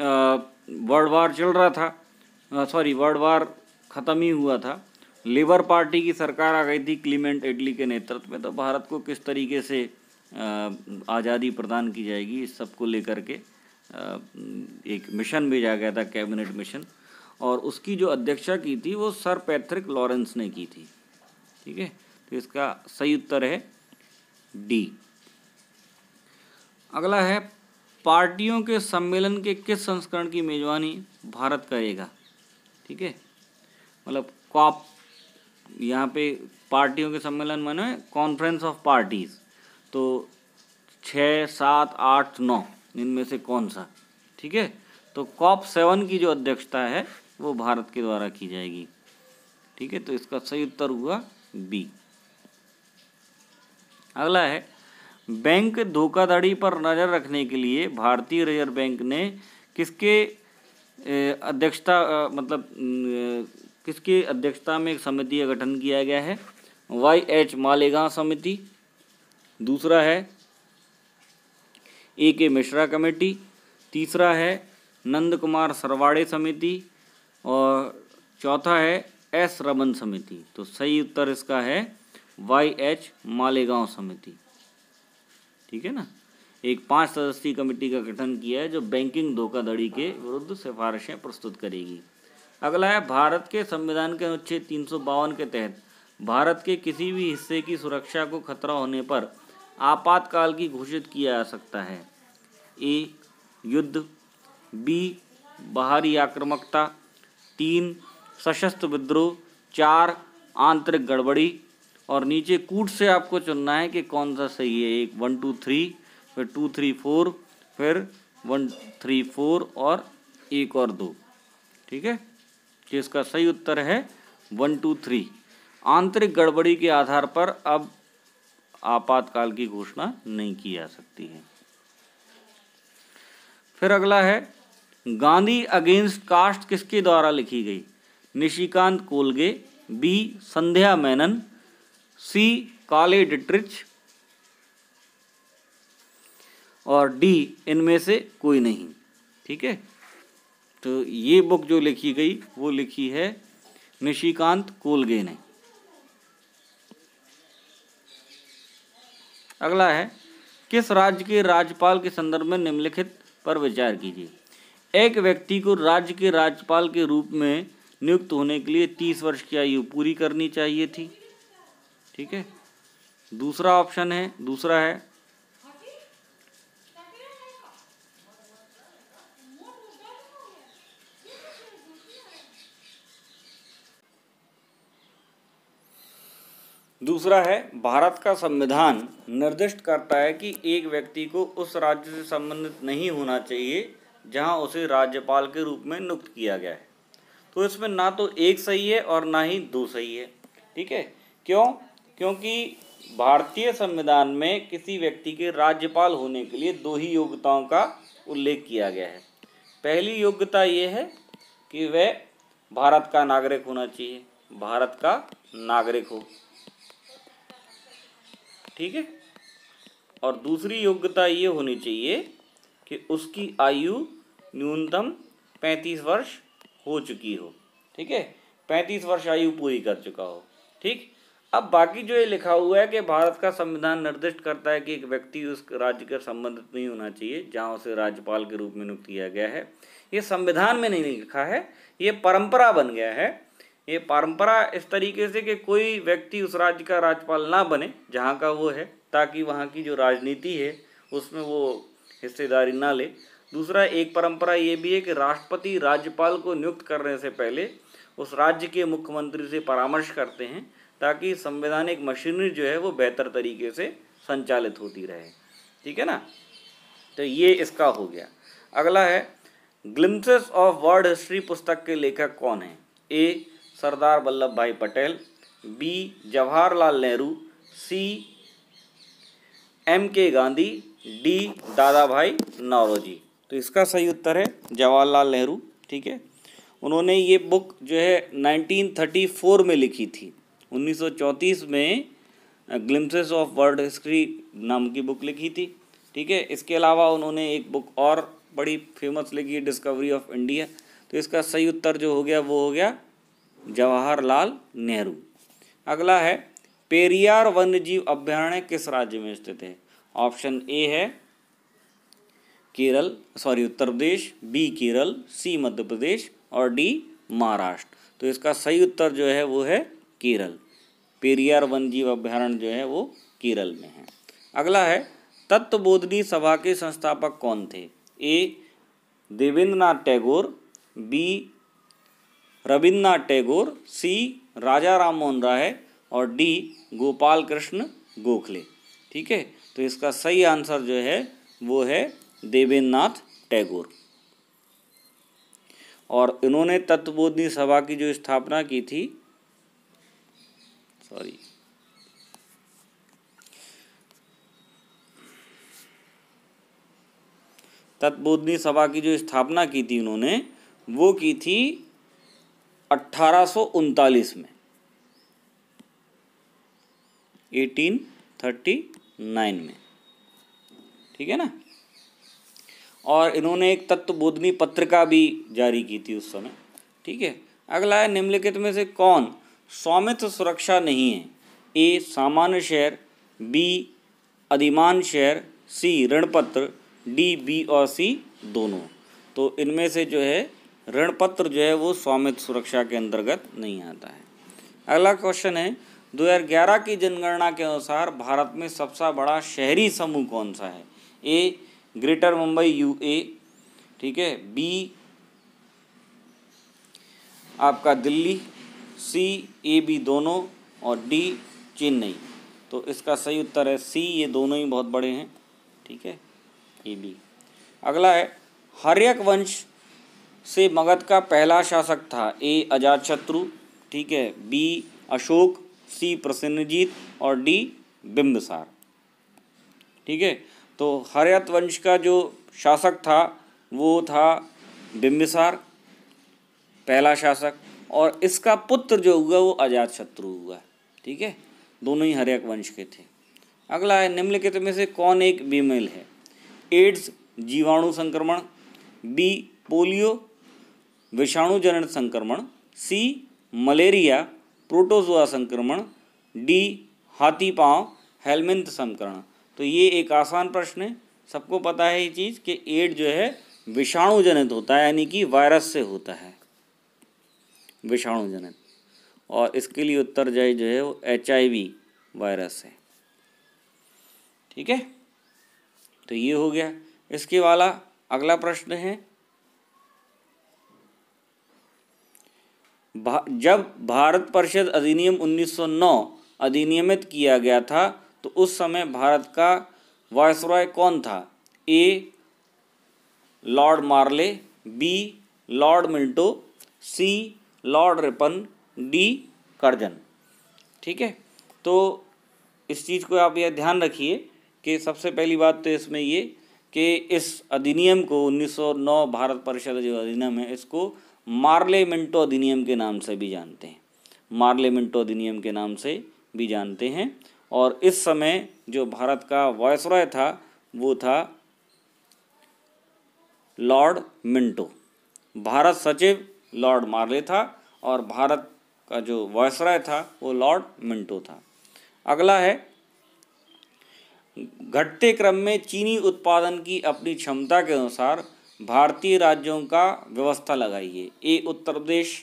वर्ल्ड वार चल रहा था सॉरी वर्ल्ड वार ख़त्म ही हुआ था लेबर पार्टी की सरकार आ गई थी क्लीमेंट एडली के नेतृत्व में तो भारत को किस तरीके से आज़ादी प्रदान की जाएगी इस सब को लेकर के एक मिशन भेजा गया था कैबिनेट मिशन और उसकी जो अध्यक्षता की थी वो सर पैथ्रिक लॉरेंस ने की थी ठीक है तो इसका सही उत्तर है डी अगला है पार्टियों के सम्मेलन के किस संस्करण की मेजबानी भारत करेगा ठीक है मतलब कॉप यहाँ पे पार्टियों के सम्मेलन माने कॉन्फ्रेंस ऑफ पार्टीज तो छः सात आठ नौ इनमें से कौन सा ठीक है तो कॉप सेवन की जो अध्यक्षता है वो भारत के द्वारा की जाएगी ठीक है तो इसका सही उत्तर हुआ बी अगला है बैंक धोखाधड़ी पर नज़र रखने के लिए भारतीय रिजर्व बैंक ने किसके अध्यक्षता मतलब किसके अध्यक्षता में एक समिति का गठन किया गया है वाई एच मालेगा समिति दूसरा है ए के मिश्रा कमेटी तीसरा है नंद कुमार सरवाड़े समिति और चौथा है एस रमन समिति तो सही उत्तर इसका है वाई एच मालेगांव समिति ठीक है ना एक पांच सदस्यीय कमेटी का गठन किया है जो बैंकिंग धोखाधड़ी के विरुद्ध सिफारिशें प्रस्तुत करेगी अगला है भारत के संविधान के अनुच्छेद तीन के तहत भारत के किसी भी हिस्से की सुरक्षा को खतरा होने पर आपातकाल की घोषित किया जा सकता है ए युद्ध बी बाहरी आक्रमकता तीन सशस्त्र विद्रोह चार आंतरिक गड़बड़ी और नीचे कूट से आपको चुनना है कि कौन सा सही है एक वन टू थ्री फिर टू थ्री फोर फिर वन थ्री फोर और एक और दो ठीक है जिसका सही उत्तर है वन टू थ्री आंतरिक गड़बड़ी के आधार पर अब आपातकाल की घोषणा नहीं की जा सकती है फिर अगला है गांधी अगेंस्ट कास्ट किसके द्वारा लिखी गई Nishikant Kolge B Sandhya Menon C Kale Dietrich और डी इनमें से कोई नहीं ठीक है तो ये बुक जो लिखी गई वो लिखी है निशिकांत कोलगे ने अगला है किस राज्य के राज्यपाल के संदर्भ में निम्नलिखित पर विचार कीजिए एक व्यक्ति को राज्य के राज्यपाल के रूप में नियुक्त होने के लिए तीस वर्ष की आयु पूरी करनी चाहिए थी ठीक है दूसरा ऑप्शन है दूसरा है दूसरा है भारत का संविधान निर्दिष्ट करता है कि एक व्यक्ति को उस राज्य से संबंधित नहीं होना चाहिए जहां उसे राज्यपाल के रूप में नियुक्त किया गया है तो इसमें ना तो एक सही है और ना ही दो सही है ठीक है क्यों क्योंकि भारतीय संविधान में किसी व्यक्ति के राज्यपाल होने के लिए दो ही योग्यताओं का उल्लेख किया गया है पहली योग्यता ये है कि वह भारत का नागरिक होना चाहिए भारत का नागरिक हो ठीक है और दूसरी योग्यता ये होनी चाहिए कि उसकी आयु न्यूनतम पैंतीस वर्ष हो चुकी हो ठीक है पैंतीस वर्ष आयु पूरी कर चुका हो ठीक अब बाकी जो ये लिखा हुआ है कि भारत का संविधान निर्दिष्ट करता है कि एक व्यक्ति उस राज्य के संबंधित नहीं होना चाहिए जहाँ उसे राज्यपाल के रूप में नियुक्त किया गया है ये संविधान में नहीं लिखा है ये परंपरा बन गया है ये परंपरा इस तरीके से कि कोई व्यक्ति उस राज्य का राज्यपाल ना बने जहाँ का वो है ताकि वहाँ की जो राजनीति है उसमें वो हिस्सेदारी ना ले दूसरा एक परंपरा ये भी है कि राष्ट्रपति राज्यपाल को नियुक्त करने से पहले उस राज्य के मुख्यमंत्री से परामर्श करते हैं ताकि संवैधानिक मशीनरी जो है वो बेहतर तरीके से संचालित होती रहे ठीक है ना तो ये इसका हो गया अगला है ग्लिम्सेस ऑफ वर्ल्ड हिस्ट्री पुस्तक के लेखक कौन हैं ए Sardar Vallabh Bhai Patel B Jawaharlal Nehru C M K Gandhi D दादा भाई नौरोजी तो इसका सही उत्तर है जवाहरलाल नेहरू ठीक है उन्होंने ये बुक जो है 1934 में लिखी थी 1934 में ग्लिम्सेस ऑफ वर्ल्ड हिस्ट्री नाम की बुक लिखी थी ठीक है इसके अलावा उन्होंने एक बुक और बड़ी फेमस लिखी डिस्कवरी ऑफ इंडिया तो इसका सही उत्तर जो हो गया वो हो गया जवाहरलाल नेहरू अगला है पेरियार वन्यजीव अभ्यारण्य किस राज्य में स्थित है ऑप्शन ए है Kerala sorry Uttar Pradesh B Kerala C Madhya Pradesh और डी महाराष्ट्र तो इसका सही उत्तर जो है वो है केरल पेरियार वन जीव अभ्यारण्य जो है वो केरल में है अगला है तत्वबोधनी सभा के संस्थापक कौन थे A Devendra Tagore B Rabindranath Tagore C Raja Ram Mohan Roy और डी गोपाल कृष्ण गोखले ठीक है तो इसका सही आंसर जो है वो है देवेंद्र टैगोर और इन्होंने तत्वबोधनी सभा की जो स्थापना की थी सॉरी तत्बोधनी सभा की जो स्थापना की थी उन्होंने वो की थी अट्ठारह में 1839 में ठीक है ना और इन्होंने एक तत्वबोधनी पत्रिका भी जारी की थी उस समय ठीक है अगला है निम्नलिखित में से कौन स्वामित्व सुरक्षा नहीं है ए सामान्य शेयर बी अधिमान शेयर सी ऋणपत्र डी बी और सी दोनों तो इनमें से जो है ऋणपत्र जो है वो स्वामित्व सुरक्षा के अंतर्गत नहीं आता है अगला क्वेश्चन है 2011 की जनगणना के अनुसार भारत में सबसे बड़ा शहरी समूह कौन सा है A Greater Mumbai U A ठीक है बी आपका दिल्ली सी ए बी दोनों और डी चेन्नई तो इसका सही उत्तर है सी ये दोनों ही बहुत बड़े हैं ठीक है ए बी अगला है हर्यक वंश से मगध का पहला शासक था ए अजातशत्रु ठीक है बी अशोक सी प्रसन्नजीत और डी बिम्बसार ठीक है तो हर्यत वंश का जो शासक था वो था बिम्बिसार पहला शासक और इसका पुत्र जो हुआ वो अजात शत्रु हुआ ठीक है दोनों ही हरियक वंश के थे अगला है निम्नलिखित में से कौन एक बीमेल है एड्स जीवाणु संक्रमण बी पोलियो विषाणुजनित संक्रमण सी मलेरिया प्रोटोजोआ संक्रमण डी हाथी पाँव हेलमिंथ संक्रमण तो ये एक आसान प्रश्न है सबको पता है ये चीज़ कि एड जो है विषाणुजनित होता है यानी कि वायरस से होता है विषाणु जनित और इसके लिए उत्तर जाए जो है वो एच वायरस है ठीक है तो ये हो गया इसके वाला अगला प्रश्न है भा, जब भारत परिषद अधिनियम 1909 अधिनियमित किया गया था तो उस समय भारत का वायसराय कौन था A Lord Morley B Lord Minto C Lord Ripon D Curzon ठीक है तो इस चीज़ को आप यह ध्यान रखिए कि सबसे पहली बात तो इसमें ये कि इस अधिनियम को 1909 भारत परिषद जो अधिनियम है इसको मार्लेमेंटो अधिनियम के नाम से भी जानते हैं मार्लेमेंटो अधिनियम के नाम से भी जानते हैं और इस समय जो भारत का वायसराय था वो था लॉर्ड मिंटो भारत सचिव लॉर्ड मार्ले था और भारत का जो वायसराय था वो लॉर्ड मिंटो था अगला है घटते क्रम में चीनी उत्पादन की अपनी क्षमता के अनुसार भारतीय राज्यों का व्यवस्था लगाइए A Uttar Pradesh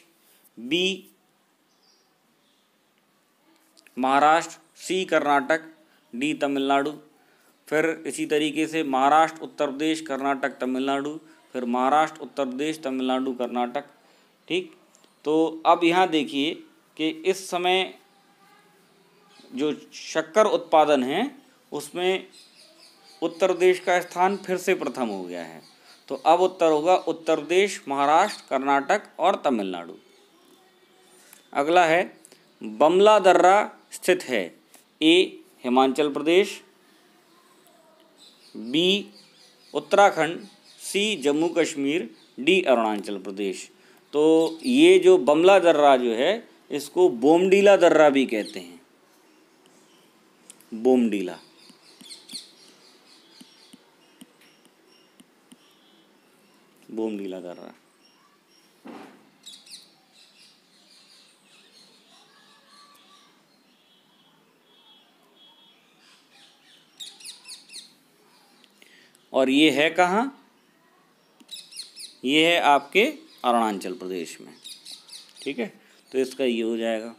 B Maharashtra C Karnataka D Tamil Nadu फिर इसी तरीके से महाराष्ट्र उत्तर प्रदेश कर्नाटक तमिलनाडु फिर महाराष्ट्र उत्तर प्रदेश तमिलनाडु कर्नाटक ठीक तो अब यहाँ देखिए कि इस समय जो शक्कर उत्पादन है उसमें उत्तर प्रदेश का स्थान फिर से प्रथम हो गया है तो अब उत्तर होगा उत्तर प्रदेश महाराष्ट्र कर्नाटक और तमिलनाडु अगला है बमला दर्रा स्थित है A Himachal Pradesh B Uttarakhand C Jammu Kashmir D Arunachal Pradesh तो ये जो बमला दर्रा जो है इसको बोमडीला दर्रा भी कहते हैं बोमडीला बोमडीला दर्रा और ये है कहाँ ये है आपके अरुणाचल प्रदेश में ठीक है तो इसका ये हो जाएगा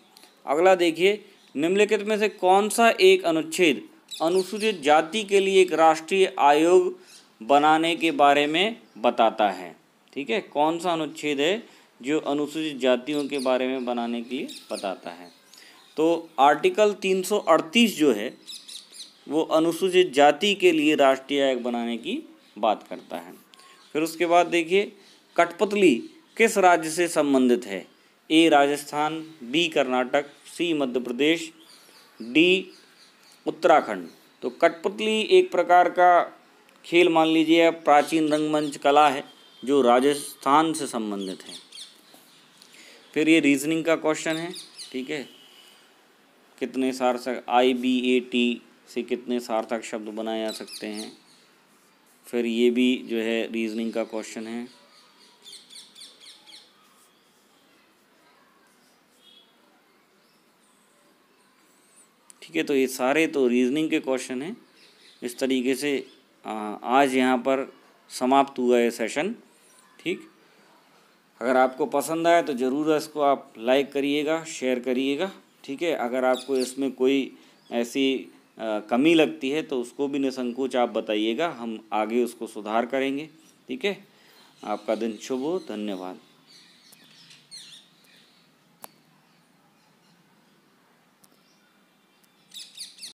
अगला देखिए निम्नलिखित में से कौन सा एक अनुच्छेद अनुसूचित जाति के लिए एक राष्ट्रीय आयोग बनाने के बारे में बताता है ठीक है कौन सा अनुच्छेद है जो अनुसूचित जातियों के बारे में बनाने के लिए बताता है तो आर्टिकल 338 जो है वो अनुसूचित जाति के लिए राष्ट्रीय आयोग बनाने की बात करता है फिर उसके बाद देखिए कटपतली किस राज्य से संबंधित है A Rajasthan B Karnataka C Madhya Pradesh D Uttarakhand तो कठपुतली एक प्रकार का खेल मान लीजिए प्राचीन रंगमंच कला है जो राजस्थान से संबंधित है फिर ये रीजनिंग का क्वेश्चन है ठीक है कितने सार्थक आई बी ए टी से कितने सार्थक शब्द बनाए जा सकते हैं फिर ये भी जो है रीजनिंग का क्वेश्चन है ठीक है तो ये सारे तो रीजनिंग के क्वेश्चन हैं इस तरीके से आज यहाँ पर समाप्त हुआ है सेशन ठीक अगर आपको पसंद आए तो ज़रूर इसको आप लाइक करिएगा शेयर करिएगा ठीक है अगर आपको इसमें कोई ऐसी आ, कमी लगती है तो उसको भी निसंकोच आप बताइएगा हम आगे उसको सुधार करेंगे ठीक है आपका दिन शुभ हो धन्यवाद